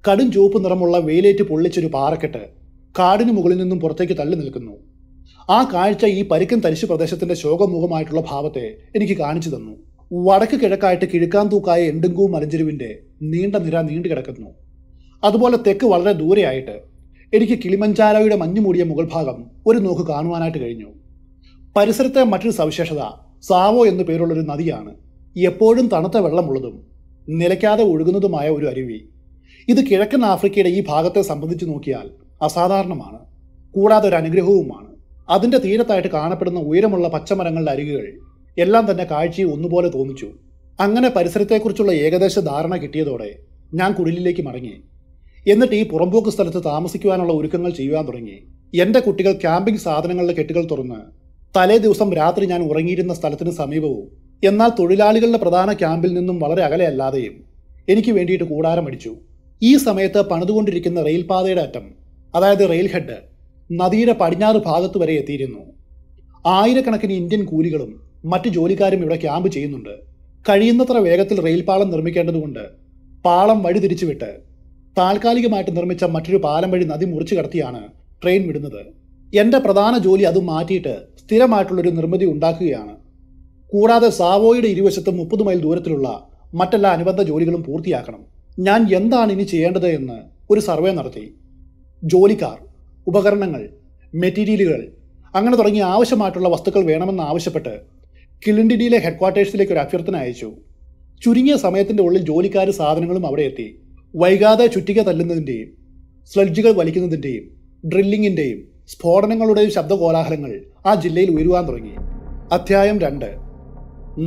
Speaker 1: കടും ചുവപ്പ് നിറമുള്ള വെയിലേറ്റ് പൊള്ളിച്ചൊരു പാറക്കെട്ട് കാടിനു മുകളിൽ നിന്നും പുറത്തേക്ക് തള്ളി നിൽക്കുന്നു ആ കാഴ്ച ഈ പരിക്കൻ തരിശു പ്രദേശത്തിന്റെ ശോകമുഖമായിട്ടുള്ള ഭാവത്തെ എനിക്ക് കാണിച്ചു തന്നു വടക്ക് കിഴക്കായിട്ട് കിഴുക്കാൻ തൂക്കായ എണ്ടുങ്കൂ മലഞ്ചെരുവിന്റെ നീണ്ട നിര നീണ്ടു കിടക്കുന്നു അതുപോലെ തെക്ക് വളരെ ദൂരെയായിട്ട് എനിക്ക് കിളിമഞ്ചാരോയുടെ മഞ്ഞു മൂടിയ മുകൾ ഭാഗം ഒരു നോക്ക് കാണുവാനായിട്ട് കഴിഞ്ഞു പരിസരത്തെ മറ്റൊരു സവിശേഷത സാവോ എന്നു പേരുള്ളൊരു നദിയാണ് എപ്പോഴും തണുത്ത വെള്ളമുള്ളതും നിലയ്ക്കാതെ ഒഴുകുന്നതുമായ ഒരു അരുവി ഇത് കിഴക്കൻ ആഫ്രിക്കയുടെ ഈ ഭാഗത്തെ സംബന്ധിച്ച് നോക്കിയാൽ അസാധാരണമാണ് കൂടാതെ ഒരു അനുഗ്രഹവുമാണ് അതിൻ്റെ തീരത്തായിട്ട് കാണപ്പെടുന്ന ഉയരമുള്ള പച്ചമരങ്ങളുടെ അരികുകൾ എല്ലാം തന്നെ കാഴ്ചയെ ഒന്നുപോലെ തോന്നിച്ചു അങ്ങനെ പരിസരത്തെക്കുറിച്ചുള്ള ഏകദേശ ധാരണ കിട്ടിയതോടെ ഞാൻ കുടിലിലേക്ക് മടങ്ങി എന്നിട്ട് ഈ പുറമ്പോക്ക് സ്ഥലത്ത് താമസിക്കുവാനുള്ള ഒരുക്കങ്ങൾ ചെയ്യുവാൻ തുടങ്ങി എൻ്റെ കുട്ടികൾ ക്യാമ്പിംഗ് സാധനങ്ങളുടെ കെട്ടുകൾ തുറന്ന് തലേ ദിവസം രാത്രി ഞാൻ ഉറങ്ങിയിരുന്ന സ്ഥലത്തിന് സമീപവും എന്നാൽ തൊഴിലാളികളുടെ പ്രധാന ക്യാമ്പിൽ നിന്നും വളരെ അകലെയല്ലാതെയും എനിക്ക് വേണ്ടിയിട്ട് കൂടാരം അടിച്ചു ഈ സമയത്ത് പണിതുകൊണ്ടിരിക്കുന്ന റെയിൽപാതയുടെ അറ്റം അതായത് റെയിൽ ഹെഡ് നദിയുടെ പടിഞ്ഞാറ് ഭാഗത്ത് വരെ എത്തിയിരുന്നു ആയിരക്കണക്കിന് ഇന്ത്യൻ കൂലികളും മറ്റ് ജോലിക്കാരും ഇവിടെ ക്യാമ്പ് ചെയ്യുന്നുണ്ട് കഴിയുന്നത്ര വേഗത്തിൽ റെയിൽപാളം നിർമ്മിക്കേണ്ടതുകൊണ്ട് പാളം വഴിതിരിച്ചുവിട്ട് താൽക്കാലികമായിട്ട് നിർമ്മിച്ച മറ്റൊരു പാലം വഴി നദി മുറിച്ചു കടത്തിയാണ് ട്രെയിൻ വിടുന്നത് എൻ്റെ പ്രധാന ജോലി അത് മാറ്റിയിട്ട് സ്ഥിരമായിട്ടുള്ളൊരു നിർമ്മിതി ഉണ്ടാക്കുകയാണ് കൂടാതെ സാവോയുടെ ഇരുവശത്തും മുപ്പത് മൈൽ ദൂരത്തിലുള്ള മറ്റെല്ലാ അനുബന്ധ ജോലികളും പൂർത്തിയാക്കണം ഞാൻ എന്താണ് ഇനി ചെയ്യേണ്ടത് എന്ന് ഒരു സർവേ നടത്തി ജോലിക്കാർ ഉപകരണങ്ങൾ മെറ്റീരിയലുകൾ അങ്ങനെ തുടങ്ങിയ ആവശ്യമായിട്ടുള്ള വസ്തുക്കൾ വേണമെന്ന് ആവശ്യപ്പെട്ട് കിളിണ്ടിഡിയിലെ ഹെഡ്ക്വാർട്ടേഴ്സിലേക്ക് ഒരു അഭ്യർത്ഥന അയച്ചു ചുരുങ്ങിയ സമയത്തിൻ്റെ ഉള്ളിൽ ജോലിക്കാർ സാധനങ്ങളും അവിടെ എത്തി വൈകാതെ ചുറ്റിക തല്ലുന്നതിൻ്റെയും സ്ലഡ്ജുകൾ വലിക്കുന്നതിൻ്റെയും ഡ്രില്ലിങ്ങിൻ്റെയും സ്ഫോടനങ്ങളുടെയും ശബ്ദകോലാഹലങ്ങൾ ആ ജില്ലയിൽ ഉയരുവാൻ തുടങ്ങി അധ്യായം രണ്ട്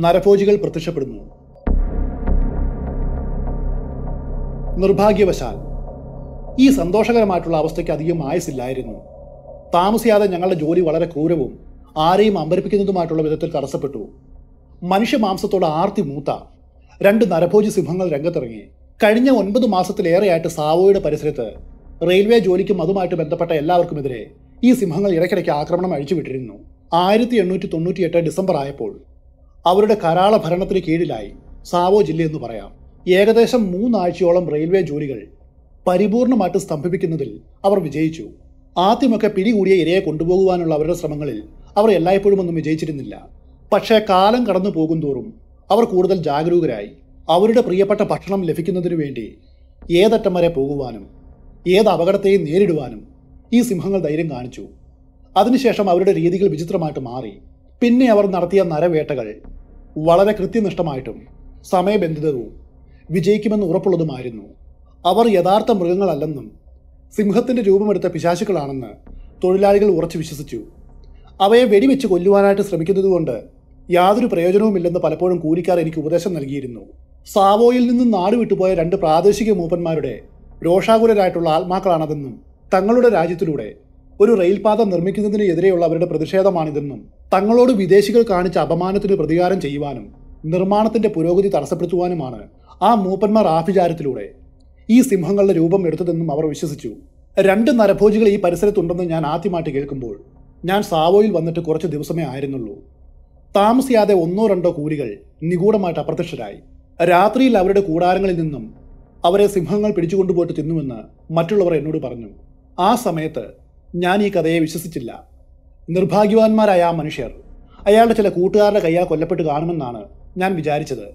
Speaker 1: നരഭോജികൾ പ്രത്യക്ഷപ്പെടുന്നു നിർഭാഗ്യവശാൽ ഈ സന്തോഷകരമായിട്ടുള്ള അവസ്ഥയ്ക്ക് അധികം ആയുസില്ലായിരുന്നു താമസിയാതെ ഞങ്ങളുടെ ജോലി വളരെ ക്രൂരവും ആരെയും അമ്പരിപ്പിക്കുന്നതുമായിട്ടുള്ള വിധത്തിൽ തടസ്സപ്പെട്ടു മനുഷ്യ മാംസത്തോട് ആർത്തി മൂത്ത രണ്ട് നരഭോജി സിംഹങ്ങൾ രംഗത്തിറങ്ങി കഴിഞ്ഞ ഒൻപത് മാസത്തിലേറെയായിട്ട് സാവോയുടെ പരിസരത്ത് റെയിൽവേ ജോലിക്കും അതുമായിട്ട് ബന്ധപ്പെട്ട എല്ലാവർക്കുമെതിരെ ഈ സിംഹങ്ങൾ ഇടയ്ക്കിടയ്ക്ക് ആക്രമണം അഴിച്ചുവിട്ടിരുന്നു ആയിരത്തി എണ്ണൂറ്റി എട്ട് ഡിസംബർ ആയപ്പോൾ അവരുടെ കരാള ഭരണത്തിന് കീഴിലായി സാവോ ജില്ലയെന്ന് പറയാം ഏകദേശം മൂന്നാഴ്ചയോളം റെയിൽവേ ജോലികൾ പരിപൂർണമായിട്ട് സ്തംഭിപ്പിക്കുന്നതിൽ അവർ വിജയിച്ചു ആദ്യമൊക്കെ പിടികൂടിയ ഇരയെ കൊണ്ടുപോകുവാനുള്ള അവരുടെ ശ്രമങ്ങളിൽ അവർ എല്ലായ്പ്പോഴും ഒന്നും വിജയിച്ചിരുന്നില്ല പക്ഷേ കാലം കടന്നു പോകുന്തോറും അവർ കൂടുതൽ ജാഗരൂകരായി അവരുടെ പ്രിയപ്പെട്ട ഭക്ഷണം ലഭിക്കുന്നതിനു വേണ്ടി ഏതറ്റം വരെ പോകുവാനും ഏത് അപകടത്തെയും നേരിടുവാനും ഈ സിംഹങ്ങൾ ധൈര്യം കാണിച്ചു അതിനുശേഷം അവരുടെ രീതികൾ വിചിത്രമായിട്ട് മാറി പിന്നെ അവർ നടത്തിയ നരവേട്ടകൾ വളരെ കൃത്യനിഷ്ഠമായിട്ടും സമയബന്ധിതവും വിജയിക്കുമെന്ന് ഉറപ്പുള്ളതുമായിരുന്നു അവർ യഥാർത്ഥ മൃഗങ്ങളല്ലെന്നും സിംഹത്തിൻ്റെ രൂപമെടുത്ത പിശാശുക്കളാണെന്ന് തൊഴിലാളികൾ ഉറച്ചു വിശ്വസിച്ചു അവയെ വെടിവെച്ച് കൊല്ലുവാനായിട്ട് ശ്രമിക്കുന്നതുകൊണ്ട് യാതൊരു പ്രയോജനവുമില്ലെന്ന് പലപ്പോഴും കൂലിക്കാർ എനിക്ക് ഉപദേശം നൽകിയിരുന്നു സാവോയിൽ നിന്ന് നാട് വിട്ടുപോയ രണ്ട് പ്രാദേശിക മൂപ്പന്മാരുടെ രോഷാകുലരായിട്ടുള്ള ആത്മാക്കളാണതെന്നും തങ്ങളുടെ രാജ്യത്തിലൂടെ ഒരു റെയിൽപാത നിർമ്മിക്കുന്നതിനെതിരെയുള്ള അവരുടെ പ്രതിഷേധമാണിതെന്നും തങ്ങളോട് വിദേശികൾ കാണിച്ച അപമാനത്തിന് പ്രതികാരം ചെയ്യുവാനും നിർമ്മാണത്തിന്റെ പുരോഗതി തടസ്സപ്പെടുത്തുവാനുമാണ് ആ മൂപ്പന്മാർ ആഭിചാരത്തിലൂടെ ഈ സിംഹങ്ങളുടെ രൂപം എടുത്തതെന്നും അവർ വിശ്വസിച്ചു രണ്ട് നരഭോജികൾ ഈ പരിസരത്തുണ്ടെന്ന് ഞാൻ ആദ്യമായിട്ട് കേൾക്കുമ്പോൾ ഞാൻ സാവോയിൽ വന്നിട്ട് കുറച്ച് ദിവസമേ ആയിരുന്നുള്ളൂ താമസിയാതെ ഒന്നോ രണ്ടോ കൂലികൾ നിഗൂഢമായിട്ട് അപ്രത്യക്ഷരായി രാത്രിയിൽ അവരുടെ കൂടാരങ്ങളിൽ നിന്നും അവരെ സിംഹങ്ങൾ പിടിച്ചുകൊണ്ടുപോയിട്ട് തിന്നുമെന്ന് മറ്റുള്ളവർ എന്നോട് പറഞ്ഞു ആ സമയത്ത് ഞാൻ ഈ കഥയെ വിശ്വസിച്ചില്ല നിർഭാഗ്യവാന്മാരായ ആ മനുഷ്യർ അയാളുടെ ചില കൂട്ടുകാരുടെ കയ്യാ കൊല്ലപ്പെട്ട് കാണുമെന്നാണ് ഞാൻ വിചാരിച്ചത്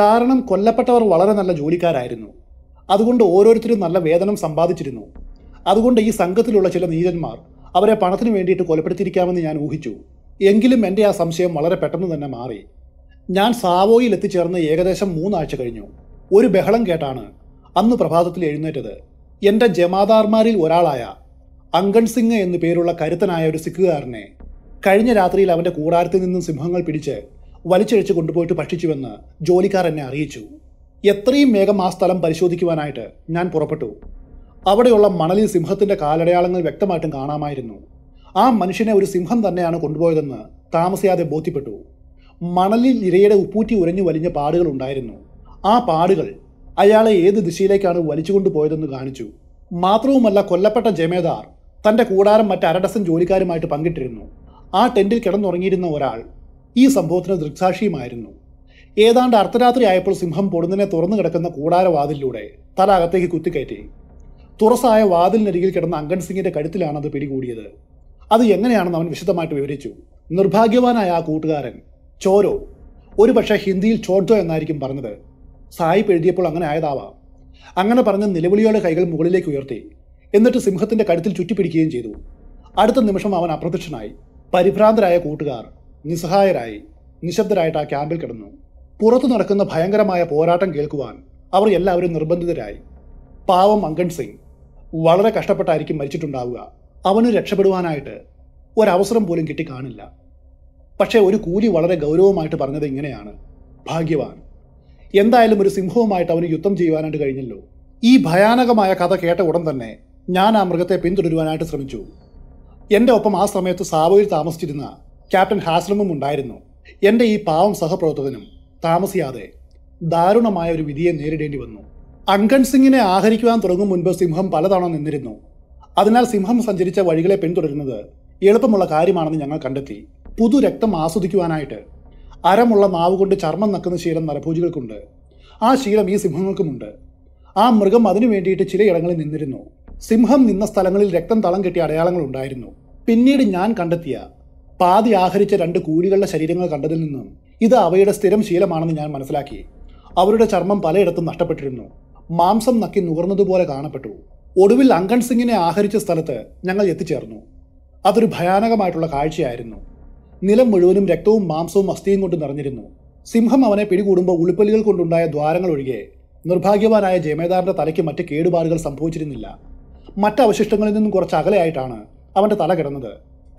Speaker 1: കാരണം കൊല്ലപ്പെട്ടവർ വളരെ നല്ല ജോലിക്കാരായിരുന്നു അതുകൊണ്ട് ഓരോരുത്തരും നല്ല വേതനം സമ്പാദിച്ചിരുന്നു അതുകൊണ്ട് ഈ സംഘത്തിലുള്ള ചില നീചന്മാർ അവരെ പണത്തിന് വേണ്ടിയിട്ട് കൊലപ്പെടുത്തിയിരിക്കാമെന്ന് ഞാൻ ഊഹിച്ചു എങ്കിലും എൻ്റെ ആ സംശയം വളരെ പെട്ടെന്ന് തന്നെ മാറി ഞാൻ സാവോയിൽ എത്തിച്ചേർന്ന് ഏകദേശം മൂന്നാഴ്ച കഴിഞ്ഞു ഒരു ബഹളം കേട്ടാണ് അന്ന് പ്രഭാതത്തിൽ എഴുന്നേറ്റത് എൻ്റെ ജമാദാർമാരിൽ ഒരാളായ അങ്കൺ സിംഗ് എന്നു പേരുള്ള കരുത്തനായ ഒരു സിഖുകാരനെ കഴിഞ്ഞ രാത്രിയിൽ അവൻ്റെ കൂടാരത്തിൽ നിന്നും സിംഹങ്ങൾ പിടിച്ച് വലിച്ചിഴച്ച് കൊണ്ടുപോയിട്ട് ഭക്ഷിച്ചുവെന്ന് ജോലിക്കാർ എന്നെ അറിയിച്ചു എത്രയും വേഗം ആ സ്ഥലം പരിശോധിക്കുവാനായിട്ട് ഞാൻ പുറപ്പെട്ടു അവിടെയുള്ള മണലിൽ സിംഹത്തിൻ്റെ കാലടയാളങ്ങൾ വ്യക്തമായിട്ടും കാണാമായിരുന്നു ആ മനുഷ്യനെ ഒരു സിംഹം തന്നെയാണ് കൊണ്ടുപോയതെന്ന് താമസിയാതെ ബോധ്യപ്പെട്ടു മണലിൽ ഇരയുടെ ഉപ്പൂറ്റി ഉരഞ്ഞു വലിഞ്ഞ പാടുകൾ ഉണ്ടായിരുന്നു ആ പാടുകൾ അയാളെ ഏത് ദിശയിലേക്കാണ് വലിച്ചുകൊണ്ട് പോയതെന്ന് കാണിച്ചു മാത്രവുമല്ല കൊല്ലപ്പെട്ട ജമേദാർ തന്റെ കൂടാരം മറ്റ് അരഡസൻ ജോലിക്കാരുമായിട്ട് പങ്കിട്ടിരുന്നു ആ ടെന്റിൽ കിടന്നുറങ്ങിയിരുന്ന ഒരാൾ ഈ സംഭവത്തിന് ദൃക്സാക്ഷിയുമായിരുന്നു ഏതാണ്ട് അർദ്ധരാത്രി ആയപ്പോൾ സിംഹം പൊടുന്നിനെ തുറന്നു കിടക്കുന്ന കൂടാരവാതിലിലൂടെ തല അകത്തേക്ക് കുത്തിക്കയറ്റി തുറസായ വാതിലിനരികിൽ കിടന്ന അങ്കൺ സിംഗിന്റെ കഴുത്തിലാണ് അത് പിടികൂടിയത് അത് എങ്ങനെയാണെന്ന് അവൻ വിശദമായിട്ട് വിവരിച്ചു നിർഭാഗ്യവാനായ ആ കൂട്ടുകാരൻ ചോരോ ഒരു പക്ഷേ ഹിന്ദിയിൽ ചോർദോ എന്നായിരിക്കും പറഞ്ഞത് സായിപ്പ് എഴുതിയപ്പോൾ അങ്ങനെ ആയതാവാം അങ്ങനെ പറഞ്ഞ് നിലവിളിയോടെ കൈകൾ മുകളിലേക്ക് ഉയർത്തി എന്നിട്ട് സിംഹത്തിൻ്റെ കഴുത്തിൽ ചുറ്റിപ്പിടിക്കുകയും ചെയ്തു അടുത്ത നിമിഷം അവൻ അപ്രത്യക്ഷനായി പരിഭ്രാന്തരായ കൂട്ടുകാർ നിസ്സഹായരായി നിശബ്ദരായിട്ട് ആ ക്യാമ്പിൽ കിടന്നു പുറത്തു നടക്കുന്ന ഭയങ്കരമായ പോരാട്ടം കേൾക്കുവാൻ അവർ എല്ലാവരും നിർബന്ധിതരായി പാവം അങ്കൺ സിംഗ് വളരെ കഷ്ടപ്പെട്ടായിരിക്കും മരിച്ചിട്ടുണ്ടാവുക അവന് രക്ഷപ്പെടുവാനായിട്ട് ഒരവസരം പോലും കിട്ടിക്കാണില്ല പക്ഷേ ഒരു കൂലി വളരെ ഗൗരവമായിട്ട് പറഞ്ഞത് ഇങ്ങനെയാണ് ഭാഗ്യവാൻ എന്തായാലും ഒരു സിംഹവുമായിട്ട് അവന് യുദ്ധം ചെയ്യുവാനായിട്ട് കഴിഞ്ഞല്ലോ ഈ ഭയാനകമായ കഥ കേട്ട ഉടൻ തന്നെ ഞാൻ ആ മൃഗത്തെ പിന്തുടരുവാനായിട്ട് ശ്രമിച്ചു എൻ്റെ ഒപ്പം ആ സമയത്ത് സാവോയിൽ താമസിച്ചിരുന്ന ക്യാപ്റ്റൻ ഹാസ്ലമും ഉണ്ടായിരുന്നു എൻ്റെ ഈ പാവം സഹപ്രവർത്തകനും താമസിയാതെ ദാരുണമായ ഒരു വിധിയെ നേരിടേണ്ടി വന്നു അങ്കൺ സിംഗിനെ ആഹരിക്കുവാൻ തുടങ്ങും മുൻപ് സിംഹം പലതവണ നിന്നിരുന്നു അതിനാൽ സിംഹം സഞ്ചരിച്ച വഴികളെ പിന്തുടരുന്നത് എളുപ്പമുള്ള കാര്യമാണെന്ന് ഞങ്ങൾ കണ്ടെത്തി പുതു രക്തം ആസ്വദിക്കുവാനായിട്ട് അരമുള്ള നാവ് കൊണ്ട് ചർമ്മം നക്കുന്ന ശീലം നരഭൂജികൾക്കുണ്ട് ആ ശീലം ഈ സിംഹങ്ങൾക്കുമുണ്ട് ആ മൃഗം അതിനു വേണ്ടിയിട്ട് ചിലയിടങ്ങളിൽ നിന്നിരുന്നു സിംഹം നിന്ന സ്ഥലങ്ങളിൽ രക്തം തളം കെട്ടിയ അടയാളങ്ങൾ ഉണ്ടായിരുന്നു പിന്നീട് ഞാൻ കണ്ടെത്തിയ പാതി ആഹരിച്ച രണ്ട് കൂലികളുടെ ശരീരങ്ങൾ കണ്ടതിൽ നിന്നും ഇത് അവയുടെ സ്ഥിരം ശീലമാണെന്ന് ഞാൻ മനസ്സിലാക്കി അവരുടെ ചർമ്മം പലയിടത്തും നഷ്ടപ്പെട്ടിരുന്നു മാംസം നക്കി നുകർന്നതുപോലെ കാണപ്പെട്ടു ഒടുവിൽ അങ്കൺ സിംഗിനെ ആഹരിച്ച സ്ഥലത്ത് ഞങ്ങൾ എത്തിച്ചേർന്നു അതൊരു ഭയാനകമായിട്ടുള്ള കാഴ്ചയായിരുന്നു നിലം മുഴുവനും രക്തവും മാംസവും അസ്ഥിയും കൊണ്ട് നിറഞ്ഞിരുന്നു സിംഹം അവനെ പിടികൂടുമ്പോൾ ഉളിപ്പലികൾ കൊണ്ടുണ്ടായ ദ്വാരങ്ങൾ ഒഴികെ നിർഭാഗ്യവാനായ ജയമേദാറിന്റെ തലയ്ക്ക് മറ്റ് കേടുപാടുകൾ സംഭവിച്ചിരുന്നില്ല മറ്റു അവശിഷ്ടങ്ങളിൽ നിന്നും കുറച്ച് അകലെയായിട്ടാണ് അവന്റെ തല കിടന്നത്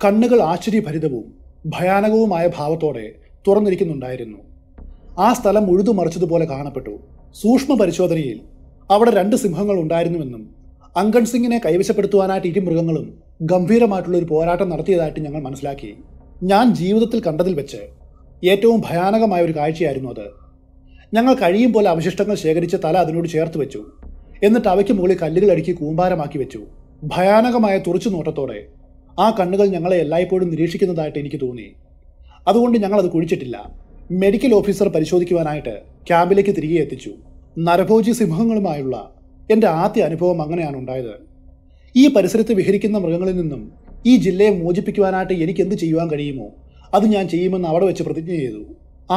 Speaker 1: കണ്ണുകൾ ആശ്ചര്യഭരിതവും ഭയാനകവുമായ ഭാവത്തോടെ തുറന്നിരിക്കുന്നുണ്ടായിരുന്നു ആ സ്ഥലം ഉഴുതു മറിച്ചതുപോലെ കാണപ്പെട്ടു സൂക്ഷ്മ പരിശോധനയിൽ അവിടെ രണ്ട് സിംഹങ്ങൾ ഉണ്ടായിരുന്നുവെന്നും അങ്കൺസിംഗിനെ കൈവശപ്പെടുത്തുവാനായിട്ട് ഇരു മൃഗങ്ങളും ഗംഭീരമായിട്ടുള്ള ഒരു പോരാട്ടം നടത്തിയതായിട്ട് ഞങ്ങൾ മനസ്സിലാക്കി ഞാൻ ജീവിതത്തിൽ കണ്ടതിൽ വെച്ച് ഏറ്റവും ഭയാനകമായ ഒരു കാഴ്ചയായിരുന്നു അത് ഞങ്ങൾ കഴിയും പോലെ അവശിഷ്ടങ്ങൾ ശേഖരിച്ച് തല അതിനോട് ചേർത്ത് വെച്ചു എന്നിട്ട് അവയ്ക്ക് മുകളിൽ കല്ലുകൾ അടുക്കി കൂമ്പാരമാക്കി വെച്ചു ഭയാനകമായ തുറച്ചു നോട്ടത്തോടെ ആ കണ്ണുകൾ ഞങ്ങളെ എല്ലായ്പ്പോഴും നിരീക്ഷിക്കുന്നതായിട്ട് എനിക്ക് തോന്നി അതുകൊണ്ട് ഞങ്ങൾ അത് കുഴിച്ചിട്ടില്ല മെഡിക്കൽ ഓഫീസർ പരിശോധിക്കുവാനായിട്ട് ക്യാമ്പിലേക്ക് തിരികെ എത്തിച്ചു നരഭോജി സിംഹങ്ങളുമായുള്ള എൻ്റെ ആദ്യ അനുഭവം അങ്ങനെയാണ് ഉണ്ടായത് ഈ പരിസരത്ത് വിഹരിക്കുന്ന മൃഗങ്ങളിൽ നിന്നും ഈ ജില്ലയെ മോചിപ്പിക്കുവാനായിട്ട് എനിക്ക് എന്ത് ചെയ്യുവാൻ കഴിയുമോ അത് ഞാൻ ചെയ്യുമെന്ന് അവിടെ വെച്ച് പ്രതിജ്ഞ ചെയ്തു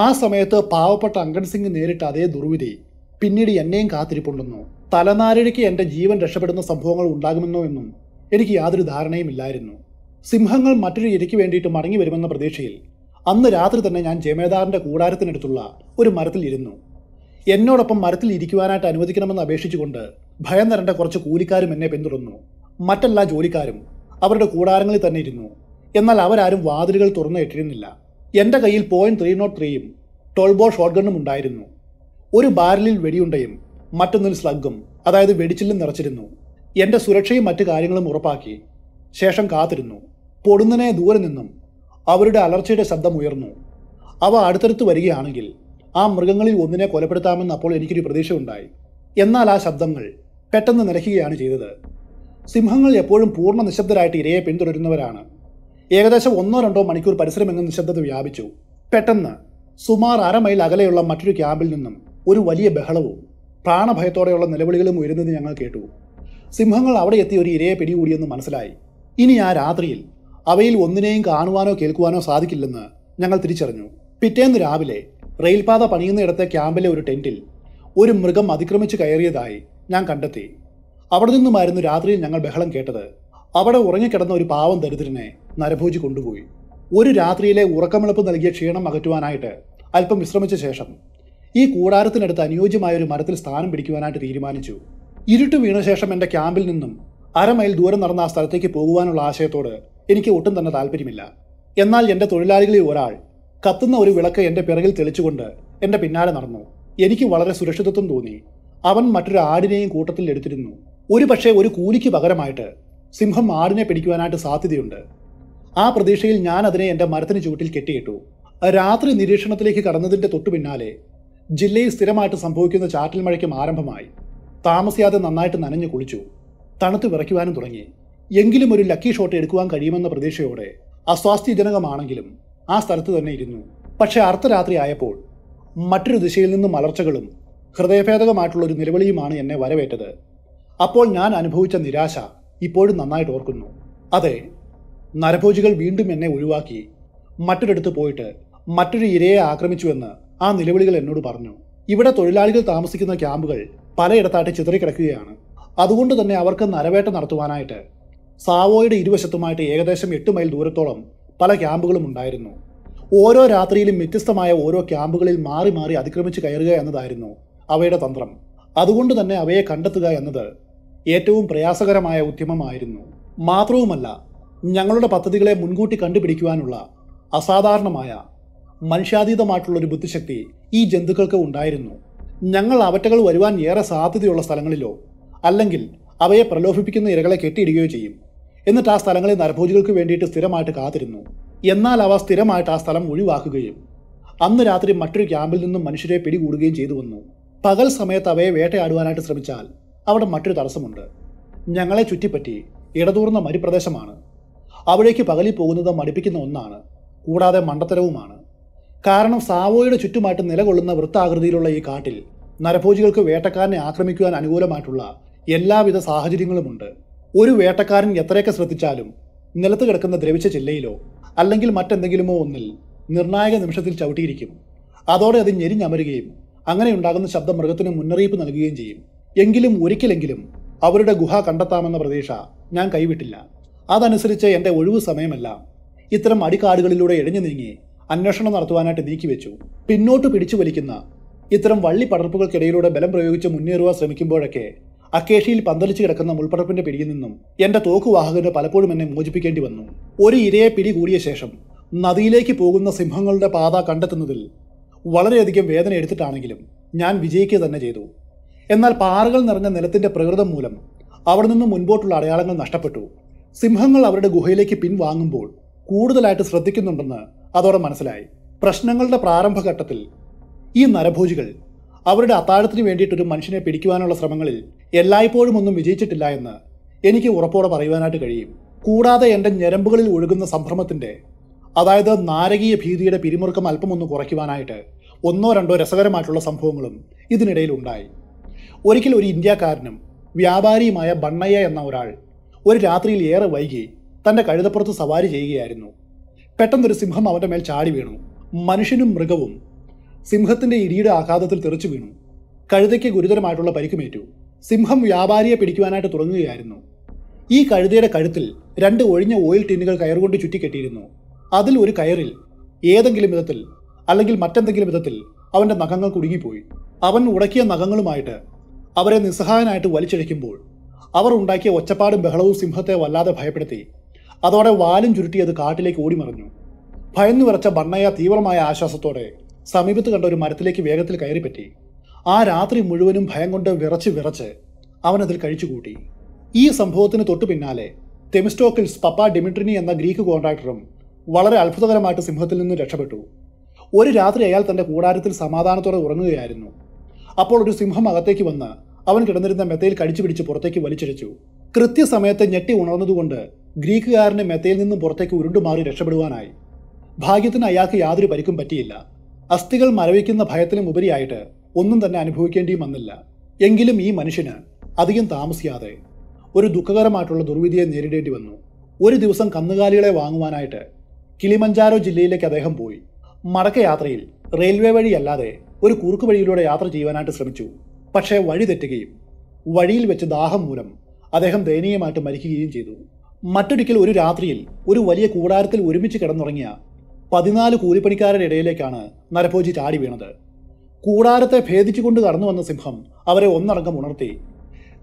Speaker 1: ആ സമയത്ത് പാവപ്പെട്ട അങ്കൺ സിംഗ് നേരിട്ട അതേ ദുർവിധി പിന്നീട് എന്നെയും കാത്തിരിപ്പുണ്ടെന്നു തലനാരിഴയ്ക്ക് എൻ്റെ ജീവൻ രക്ഷപ്പെടുന്ന സംഭവങ്ങൾ ഉണ്ടാകുമെന്നോ എന്നും എനിക്ക് യാതൊരു ധാരണയും ഇല്ലായിരുന്നു സിംഹങ്ങൾ മറ്റൊരു ഇരയ്ക്ക് വേണ്ടിയിട്ട് മടങ്ങി വരുമെന്ന പ്രതീക്ഷയിൽ അന്ന് രാത്രി തന്നെ ഞാൻ ജമേദാറിൻ്റെ കൂടാരത്തിനടുത്തുള്ള ഒരു മരത്തിൽ ഇരുന്നു എന്നോടൊപ്പം മരത്തിൽ ഇരിക്കുവാനായിട്ട് അനുവദിക്കണമെന്ന് അപേക്ഷിച്ചുകൊണ്ട് ഭയം തരേണ്ട കുറച്ച് കൂലിക്കാരും എന്നെ പിന്തുടർന്നു മറ്റെല്ലാ ജോലിക്കാരും അവരുടെ കൂടാരങ്ങളിൽ തന്നെ ഇരുന്നു എന്നാൽ അവരാരും വാതിലുകൾ തുറന്നു ഇട്ടിരുന്നില്ല എൻ്റെ കയ്യിൽ പോയിന്റ് ത്രീ നോട്ട് ത്രീയും ടോൾബോ ഷോട്ട്ഗണ്ണും ഉണ്ടായിരുന്നു ഒരു ബാരലിൽ വെടിയുണ്ടയും മറ്റൊന്നിൽ സ്ലഗ്ഗും അതായത് വെടിച്ചില്ലും നിറച്ചിരുന്നു എൻ്റെ സുരക്ഷയും മറ്റു കാര്യങ്ങളും ഉറപ്പാക്കി ശേഷം കാത്തിരുന്നു പൊടുന്നനെ ദൂരെ നിന്നും അവരുടെ അലർച്ചയുടെ ശബ്ദം ഉയർന്നു അവ അടുത്തടുത്ത് വരികയാണെങ്കിൽ ആ മൃഗങ്ങളിൽ ഒന്നിനെ കൊലപ്പെടുത്താമെന്ന് അപ്പോൾ എനിക്കൊരു പ്രതീക്ഷയുണ്ടായി എന്നാൽ ആ ശബ്ദങ്ങൾ പെട്ടെന്ന് നിരക്കുകയാണ് ചെയ്തത് സിംഹങ്ങൾ എപ്പോഴും പൂർണ്ണ നിശബ്ദരായിട്ട് ഇരയെ പിന്തുടരുന്നവരാണ് ഏകദേശം ഒന്നോ രണ്ടോ മണിക്കൂർ പരിസരമെങ്ങും നിശബ്ദത വ്യാപിച്ചു പെട്ടെന്ന് സുമാർ അരമൈൽ അകലെയുള്ള മറ്റൊരു ക്യാമ്പിൽ നിന്നും ഒരു വലിയ ബഹളവും പ്രാണഭയത്തോടെയുള്ള നിലവിളികളും ഉയരുന്നത് ഞങ്ങൾ കേട്ടു സിംഹങ്ങൾ അവിടെ എത്തി ഒരു ഇരയെ പിടികൂടിയെന്ന് മനസ്സിലായി ഇനി ആ രാത്രിയിൽ അവയിൽ ഒന്നിനെയും കാണുവാനോ കേൾക്കുവാനോ സാധിക്കില്ലെന്ന് ഞങ്ങൾ തിരിച്ചറിഞ്ഞു പിറ്റേന്ന് രാവിലെ റെയിൽപാത പണിയുന്നിടത്തെ ക്യാമ്പിലെ ഒരു ടെൻറ്റിൽ ഒരു മൃഗം അതിക്രമിച്ചു കയറിയതായി ഞാൻ കണ്ടെത്തി അവിടെ നിന്നുമായിരുന്നു രാത്രിയിൽ ഞങ്ങൾ ബഹളം കേട്ടത് അവിടെ ഉറങ്ങിക്കിടന്ന ഒരു പാവം ദരിദ്രനെ നരഭോജി കൊണ്ടുപോയി ഒരു രാത്രിയിലെ ഉറക്കമിളപ്പ് നൽകിയ ക്ഷീണം അകറ്റുവാനായിട്ട് അല്പം വിശ്രമിച്ച ശേഷം ഈ കൂടാരത്തിനടുത്ത് അനുയോജ്യമായ ഒരു മരത്തിൽ സ്ഥാനം പിടിക്കുവാനായിട്ട് തീരുമാനിച്ചു ഇരുട്ട് വീണ ശേഷം എൻ്റെ ക്യാമ്പിൽ നിന്നും അരമൈൽ ദൂരം നടന്ന ആ സ്ഥലത്തേക്ക് പോകുവാനുള്ള ആശയത്തോട് എനിക്ക് ഒട്ടും തന്നെ താല്പര്യമില്ല എന്നാൽ എൻ്റെ തൊഴിലാളികളിൽ ഒരാൾ കത്തുന്ന ഒരു വിളക്ക് എൻ്റെ പിറകിൽ തെളിച്ചുകൊണ്ട് എൻ്റെ പിന്നാലെ നടന്നു എനിക്ക് വളരെ സുരക്ഷിതത്വം തോന്നി അവൻ മറ്റൊരു ആടിനെയും കൂട്ടത്തിൽ എടുത്തിരുന്നു ഒരു പക്ഷേ ഒരു കൂലിക്ക് പകരമായിട്ട് സിംഹം ആടിനെ പിടിക്കുവാനായിട്ട് സാധ്യതയുണ്ട് ആ പ്രതീക്ഷയിൽ ഞാൻ അതിനെ എൻ്റെ മരത്തിന് ചുവട്ടിൽ കെട്ടിയിട്ടു രാത്രി നിരീക്ഷണത്തിലേക്ക് കടന്നതിൻ്റെ തൊട്ടു പിന്നാലെ ജില്ലയിൽ സ്ഥിരമായിട്ട് സംഭവിക്കുന്ന ചാറ്റൽ മഴയ്ക്കും ആരംഭമായി താമസിയാതെ നന്നായിട്ട് നനഞ്ഞു കുളിച്ചു തണുത്ത് വിറയ്ക്കുവാനും തുടങ്ങി എങ്കിലും ഒരു ലക്കി ഷോട്ട് എടുക്കുവാൻ കഴിയുമെന്ന പ്രതീക്ഷയോടെ അസ്വാസ്ഥ്യജനകമാണെങ്കിലും ആ സ്ഥലത്ത് തന്നെ ഇരുന്നു പക്ഷേ അർദ്ധരാത്രി ആയപ്പോൾ മറ്റൊരു ദിശയിൽ നിന്നും മലർച്ചകളും ഹൃദയഭേദകമായിട്ടുള്ള ഒരു നിലവിളിയുമാണ് എന്നെ വരവേറ്റത് അപ്പോൾ ഞാൻ അനുഭവിച്ച നിരാശ ഇപ്പോഴും നന്നായിട്ട് ഓർക്കുന്നു അതെ നരഭോജികൾ വീണ്ടും എന്നെ ഒഴിവാക്കി മറ്റൊരിടത്ത് പോയിട്ട് മറ്റൊരു ഇരയെ ആക്രമിച്ചുവെന്ന് ആ നിലവിളികൾ എന്നോട് പറഞ്ഞു ഇവിടെ തൊഴിലാളികൾ താമസിക്കുന്ന ക്യാമ്പുകൾ പലയിടത്തായിട്ട് ചിതറിക്കിടക്കുകയാണ് അതുകൊണ്ട് തന്നെ അവർക്ക് നരവേട്ട നടത്തുവാനായിട്ട് സാവോയുടെ ഇരുവശത്തുമായിട്ട് ഏകദേശം എട്ട് മൈൽ ദൂരത്തോളം പല ക്യാമ്പുകളും ഉണ്ടായിരുന്നു ഓരോ രാത്രിയിലും വ്യത്യസ്തമായ ഓരോ ക്യാമ്പുകളിൽ മാറി മാറി അതിക്രമിച്ച് കയറുക എന്നതായിരുന്നു അവയുടെ തന്ത്രം അതുകൊണ്ട് തന്നെ അവയെ കണ്ടെത്തുക എന്നത് ഏറ്റവും പ്രയാസകരമായ ഉദ്യമമായിരുന്നു മാത്രവുമല്ല ഞങ്ങളുടെ പദ്ധതികളെ മുൻകൂട്ടി കണ്ടുപിടിക്കുവാനുള്ള അസാധാരണമായ മനുഷ്യാതീതമായിട്ടുള്ള ഒരു ബുദ്ധിശക്തി ഈ ജന്തുക്കൾക്ക് ഉണ്ടായിരുന്നു ഞങ്ങൾ അവറ്റകൾ വരുവാൻ ഏറെ സാധ്യതയുള്ള സ്ഥലങ്ങളിലോ അല്ലെങ്കിൽ അവയെ പ്രലോഭിപ്പിക്കുന്ന ഇരകളെ കെട്ടിയിടുകയോ ചെയ്യും എന്നിട്ട് ആ സ്ഥലങ്ങളിൽ നരഭോജികൾക്ക് വേണ്ടിയിട്ട് സ്ഥിരമായിട്ട് കാത്തിരുന്നു എന്നാൽ അവ സ്ഥിരമായിട്ട് ആ സ്ഥലം ഒഴിവാക്കുകയും അന്ന് രാത്രി മറ്റൊരു ക്യാമ്പിൽ നിന്നും മനുഷ്യരെ പിടികൂടുകയും ചെയ്തു വന്നു പകൽ സമയത്ത് അവയെ വേട്ടയാടുവാനായിട്ട് ശ്രമിച്ചാൽ അവിടെ മറ്റൊരു തടസ്സമുണ്ട് ഞങ്ങളെ ചുറ്റിപ്പറ്റി ഇടതൂർന്ന മരുപ്രദേശമാണ് അവിടേക്ക് പകലി പോകുന്നത് മടുപ്പിക്കുന്ന ഒന്നാണ് കൂടാതെ മണ്ടത്തരവുമാണ് കാരണം സാവോയുടെ ചുറ്റുമായിട്ട് നിലകൊള്ളുന്ന വൃത്താകൃതിയിലുള്ള ഈ കാട്ടിൽ നരഭോജികൾക്ക് വേട്ടക്കാരനെ ആക്രമിക്കുവാൻ അനുകൂലമായിട്ടുള്ള എല്ലാവിധ സാഹചര്യങ്ങളുമുണ്ട് ഒരു വേട്ടക്കാരൻ എത്രയൊക്കെ ശ്രദ്ധിച്ചാലും നിലത്ത് കിടക്കുന്ന ദ്രവിച്ച ചില്ലയിലോ അല്ലെങ്കിൽ മറ്റെന്തെങ്കിലുമോ ഒന്നിൽ നിർണായക നിമിഷത്തിൽ ചവിട്ടിയിരിക്കും അതോടെ അത് ഞെരിഞ്ഞമരുകയും അങ്ങനെയുണ്ടാകുന്ന ശബ്ദ മൃഗത്തിന് മുന്നറിയിപ്പ് നൽകുകയും ചെയ്യും എങ്കിലും ഒരിക്കലെങ്കിലും അവരുടെ ഗുഹ കണ്ടെത്താമെന്ന പ്രതീക്ഷ ഞാൻ കൈവിട്ടില്ല അതനുസരിച്ച് എൻ്റെ ഒഴിവു സമയമെല്ലാം ഇത്തരം അടിക്കാടുകളിലൂടെ ഇഴഞ്ഞു നീങ്ങി അന്വേഷണം നടത്തുവാനായിട്ട് നീക്കിവെച്ചു പിന്നോട്ട് പിടിച്ചു വലിക്കുന്ന ഇത്തരം വള്ളി പടർപ്പുകൾക്കിടയിലൂടെ ബലം പ്രയോഗിച്ച് മുന്നേറുവാൻ ശ്രമിക്കുമ്പോഴൊക്കെ അക്കേഷിയിൽ പന്തലിച്ച് കിടക്കുന്ന മുൾപ്പടപ്പിന്റെ പിടിയിൽ നിന്നും എന്റെ തോക്കുവാഹകന് പലപ്പോഴും എന്നെ മോചിപ്പിക്കേണ്ടി വന്നു ഒരു ഇരയെ പിടി കൂടിയ ശേഷം നദിയിലേക്ക് പോകുന്ന സിംഹങ്ങളുടെ പാത കണ്ടെത്തുന്നതിൽ വളരെയധികം വേദന എടുത്തിട്ടാണെങ്കിലും ഞാൻ വിജയിക്കുക തന്നെ ചെയ്തു എന്നാൽ പാറകൾ നിറഞ്ഞ നിലത്തിന്റെ പ്രകൃതം മൂലം അവിടെ നിന്ന് മുൻപോട്ടുള്ള അടയാളങ്ങൾ നഷ്ടപ്പെട്ടു സിംഹങ്ങൾ അവരുടെ ഗുഹയിലേക്ക് പിൻവാങ്ങുമ്പോൾ കൂടുതലായിട്ട് ശ്രദ്ധിക്കുന്നുണ്ടെന്ന് അതോടെ മനസ്സിലായി പ്രശ്നങ്ങളുടെ പ്രാരംഭഘട്ടത്തിൽ ഈ നരഭോജികൾ അവരുടെ അത്താഴത്തിന് വേണ്ടിയിട്ടൊരു മനുഷ്യനെ പിടിക്കുവാനുള്ള ശ്രമങ്ങളിൽ എല്ലായ്പ്പോഴും ഒന്നും വിജയിച്ചിട്ടില്ല എന്ന് എനിക്ക് ഉറപ്പോടെ പറയുവാനായിട്ട് കഴിയും കൂടാതെ എൻ്റെ ഞരമ്പുകളിൽ ഒഴുകുന്ന സംഭ്രമത്തിൻ്റെ അതായത് നാരകീയ ഭീതിയുടെ പിരിമുറുക്കം അല്പമൊന്ന് കുറയ്ക്കുവാനായിട്ട് ഒന്നോ രണ്ടോ രസകരമായിട്ടുള്ള സംഭവങ്ങളും ഇതിനിടയിൽ ഉണ്ടായി ഒരിക്കൽ ഒരു ഇന്ത്യക്കാരനും വ്യാപാരിയുമായ ബണ്ണയ്യ എന്ന ഒരാൾ ഒരു രാത്രിയിൽ ഏറെ വൈകി തൻ്റെ കഴുതപ്പുറത്ത് സവാരി ചെയ്യുകയായിരുന്നു പെട്ടെന്നൊരു സിംഹം അവൻ്റെ മേൽ ചാടി വീണു മനുഷ്യനും മൃഗവും സിംഹത്തിൻ്റെ ഇടിയുടെ ആഘാതത്തിൽ തെറിച്ചു വീണു കഴുതയ്ക്ക് ഗുരുതരമായിട്ടുള്ള പരിക്കുമേറ്റു സിംഹം വ്യാപാരിയെ പിടിക്കുവാനായിട്ട് തുടങ്ങുകയായിരുന്നു ഈ കഴുതയുടെ കഴുത്തിൽ രണ്ട് ഒഴിഞ്ഞ ഓയിൽ ടിന്നുകൾ കയറുകൊണ്ട് ചുറ്റിക്കെട്ടിയിരുന്നു അതിൽ ഒരു കയറിൽ ഏതെങ്കിലും വിധത്തിൽ അല്ലെങ്കിൽ മറ്റെന്തെങ്കിലും വിധത്തിൽ അവൻ്റെ നഖങ്ങൾ കുടുങ്ങിപ്പോയി അവൻ ഉടക്കിയ നഖങ്ങളുമായിട്ട് അവരെ നിസ്സഹായനായിട്ട് വലിച്ചഴിക്കുമ്പോൾ അവർ ഉണ്ടാക്കിയ ഒച്ചപ്പാടും ബഹളവും സിംഹത്തെ വല്ലാതെ ഭയപ്പെടുത്തി അതോടെ വാലും ചുരുട്ടി അത് കാട്ടിലേക്ക് ഓടിമറിഞ്ഞു ഭയന്നു വരച്ച ബണ്ണയ്യ തീവ്രമായ ആശ്വാസത്തോടെ സമീപത്ത് കണ്ട ഒരു മരത്തിലേക്ക് വേഗത്തിൽ കയറിപ്പറ്റി ആ രാത്രി മുഴുവനും ഭയം കൊണ്ട് വിറച്ച് വിറച്ച് അവനതിൽ കഴിച്ചുകൂട്ടി ഈ സംഭവത്തിന് തൊട്ടു പിന്നാലെ തെമിസ്റ്റോക്കിൽസ് പപ്പ ഡിമിട്രിനി എന്ന ഗ്രീക്ക് കോൺട്രാക്ടറും വളരെ അത്ഭുതകരമായിട്ട് സിംഹത്തിൽ നിന്ന് രക്ഷപ്പെട്ടു ഒരു രാത്രി അയാൾ തന്റെ കൂടാരത്തിൽ സമാധാനത്തോടെ ഉറങ്ങുകയായിരുന്നു അപ്പോൾ ഒരു സിംഹം അകത്തേക്ക് വന്ന് അവൻ കിടന്നിരുന്ന മെത്തയിൽ കടിച്ചു പിടിച്ച് പുറത്തേക്ക് വലിച്ചിഴച്ചു കൃത്യസമയത്ത് ഞെട്ടി ഉണർന്നതുകൊണ്ട് ഗ്രീക്കുകാരന് മെത്തയിൽ നിന്നും പുറത്തേക്ക് ഉരുണ്ടുമാറി രക്ഷപ്പെടുവാനായി ഭാഗ്യത്തിന് അയാൾക്ക് യാതൊരു പരിക്കും പറ്റിയില്ല അസ്ഥികൾ മരവിക്കുന്ന ഭയത്തിനും ഉപരിയായിട്ട് ഒന്നും തന്നെ അനുഭവിക്കേണ്ടിയും വന്നില്ല എങ്കിലും ഈ മനുഷ്യന് അധികം താമസിയാതെ ഒരു ദുഃഖകരമായിട്ടുള്ള ദുർവിധിയെ നേരിടേണ്ടി വന്നു ഒരു ദിവസം കന്നുകാലികളെ വാങ്ങുവാനായിട്ട് കിളിമഞ്ചാരോ ജില്ലയിലേക്ക് അദ്ദേഹം പോയി മടക്കയാത്രയിൽ റെയിൽവേ വഴിയല്ലാതെ ഒരു കുറുക്ക് വഴിയിലൂടെ യാത്ര ചെയ്യുവാനായിട്ട് ശ്രമിച്ചു പക്ഷേ വഴി തെറ്റുകയും വഴിയിൽ വെച്ച് ദാഹം മൂലം അദ്ദേഹം ദയനീയമായിട്ട് മരിക്കുകയും ചെയ്തു മറ്റൊരിക്കൽ ഒരു രാത്രിയിൽ ഒരു വലിയ കൂടാരത്തിൽ ഒരുമിച്ച് കിടന്നുറങ്ങിയ പതിനാല് കൂലിപ്പണിക്കാരുടെ ഇടയിലേക്കാണ് നരഭോജി ചാടി വീണത് കൂടാരത്തെ ഭേദിച്ചുകൊണ്ട് കടന്നു വന്ന സിംഹം അവരെ ഒന്നടങ്കം ഉണർത്തി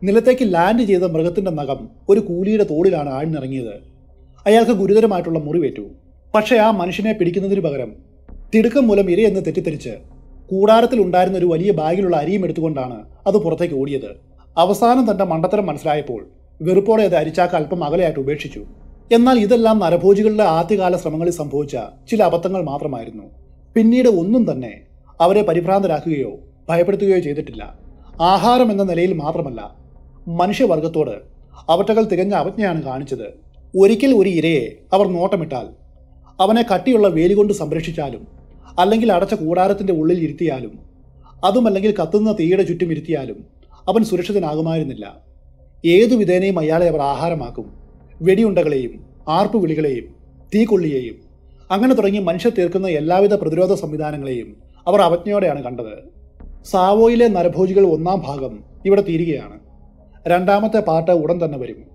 Speaker 1: നിലത്തേക്ക് ലാൻഡ് ചെയ്ത മൃഗത്തിൻ്റെ നഖം ഒരു കൂലിയുടെ തോടിലാണ് ആഴ്ന്നിറങ്ങിയത് അയാൾക്ക് ഗുരുതരമായിട്ടുള്ള മുറിവേറ്റു പക്ഷേ ആ മനുഷ്യനെ പിടിക്കുന്നതിന് പകരം തിടുക്കം മൂലം ഇരയെന്ന് തെറ്റിദ്ധരിച്ച് ഉണ്ടായിരുന്ന ഒരു വലിയ ബാഗിലുള്ള അരിയും എടുത്തുകൊണ്ടാണ് അത് പുറത്തേക്ക് ഓടിയത് അവസാനം തന്റെ മണ്ടത്തരം മനസ്സിലായപ്പോൾ വെറുപ്പോടെ അത് അരിച്ചാക്ക അല്പം അകലെയായിട്ട് ഉപേക്ഷിച്ചു എന്നാൽ ഇതെല്ലാം നരഭോജികളുടെ ആദ്യകാല ശ്രമങ്ങളിൽ സംഭവിച്ച ചില അബദ്ധങ്ങൾ മാത്രമായിരുന്നു പിന്നീട് ഒന്നും തന്നെ അവരെ പരിഭ്രാന്തരാക്കുകയോ ഭയപ്പെടുത്തുകയോ ചെയ്തിട്ടില്ല ആഹാരം എന്ന നിലയിൽ മാത്രമല്ല മനുഷ്യവർഗത്തോട് അവറ്റകൾ തികഞ്ഞ അവജ്ഞയാണ് കാണിച്ചത് ഒരിക്കൽ ഒരു ഇരയെ അവർ നോട്ടമിട്ടാൽ അവനെ കട്ടിയുള്ള വേലി കൊണ്ട് സംരക്ഷിച്ചാലും അല്ലെങ്കിൽ അടച്ച കൂടാരത്തിൻ്റെ ഉള്ളിൽ ഇരുത്തിയാലും അതുമല്ലെങ്കിൽ കത്തുന്ന തീയുടെ ചുറ്റും ഇരുത്തിയാലും അവൻ സുരക്ഷിതനാകുമായിരുന്നില്ല ഏതു വിധേനയും അയാളെ അവർ ആഹാരമാക്കും വെടിയുണ്ടകളെയും ആർപ്പുവിളികളെയും തീക്കൊള്ളിയെയും അങ്ങനെ തുടങ്ങി മനുഷ്യർ തീർക്കുന്ന എല്ലാവിധ പ്രതിരോധ സംവിധാനങ്ങളെയും അവർ അവജ്ഞയോടെയാണ് കണ്ടത് സാവോയിലെ നരഭോജികൾ ഒന്നാം ഭാഗം ഇവിടെ തീരുകയാണ് രണ്ടാമത്തെ പാട്ട് ഉടൻ തന്നെ വരും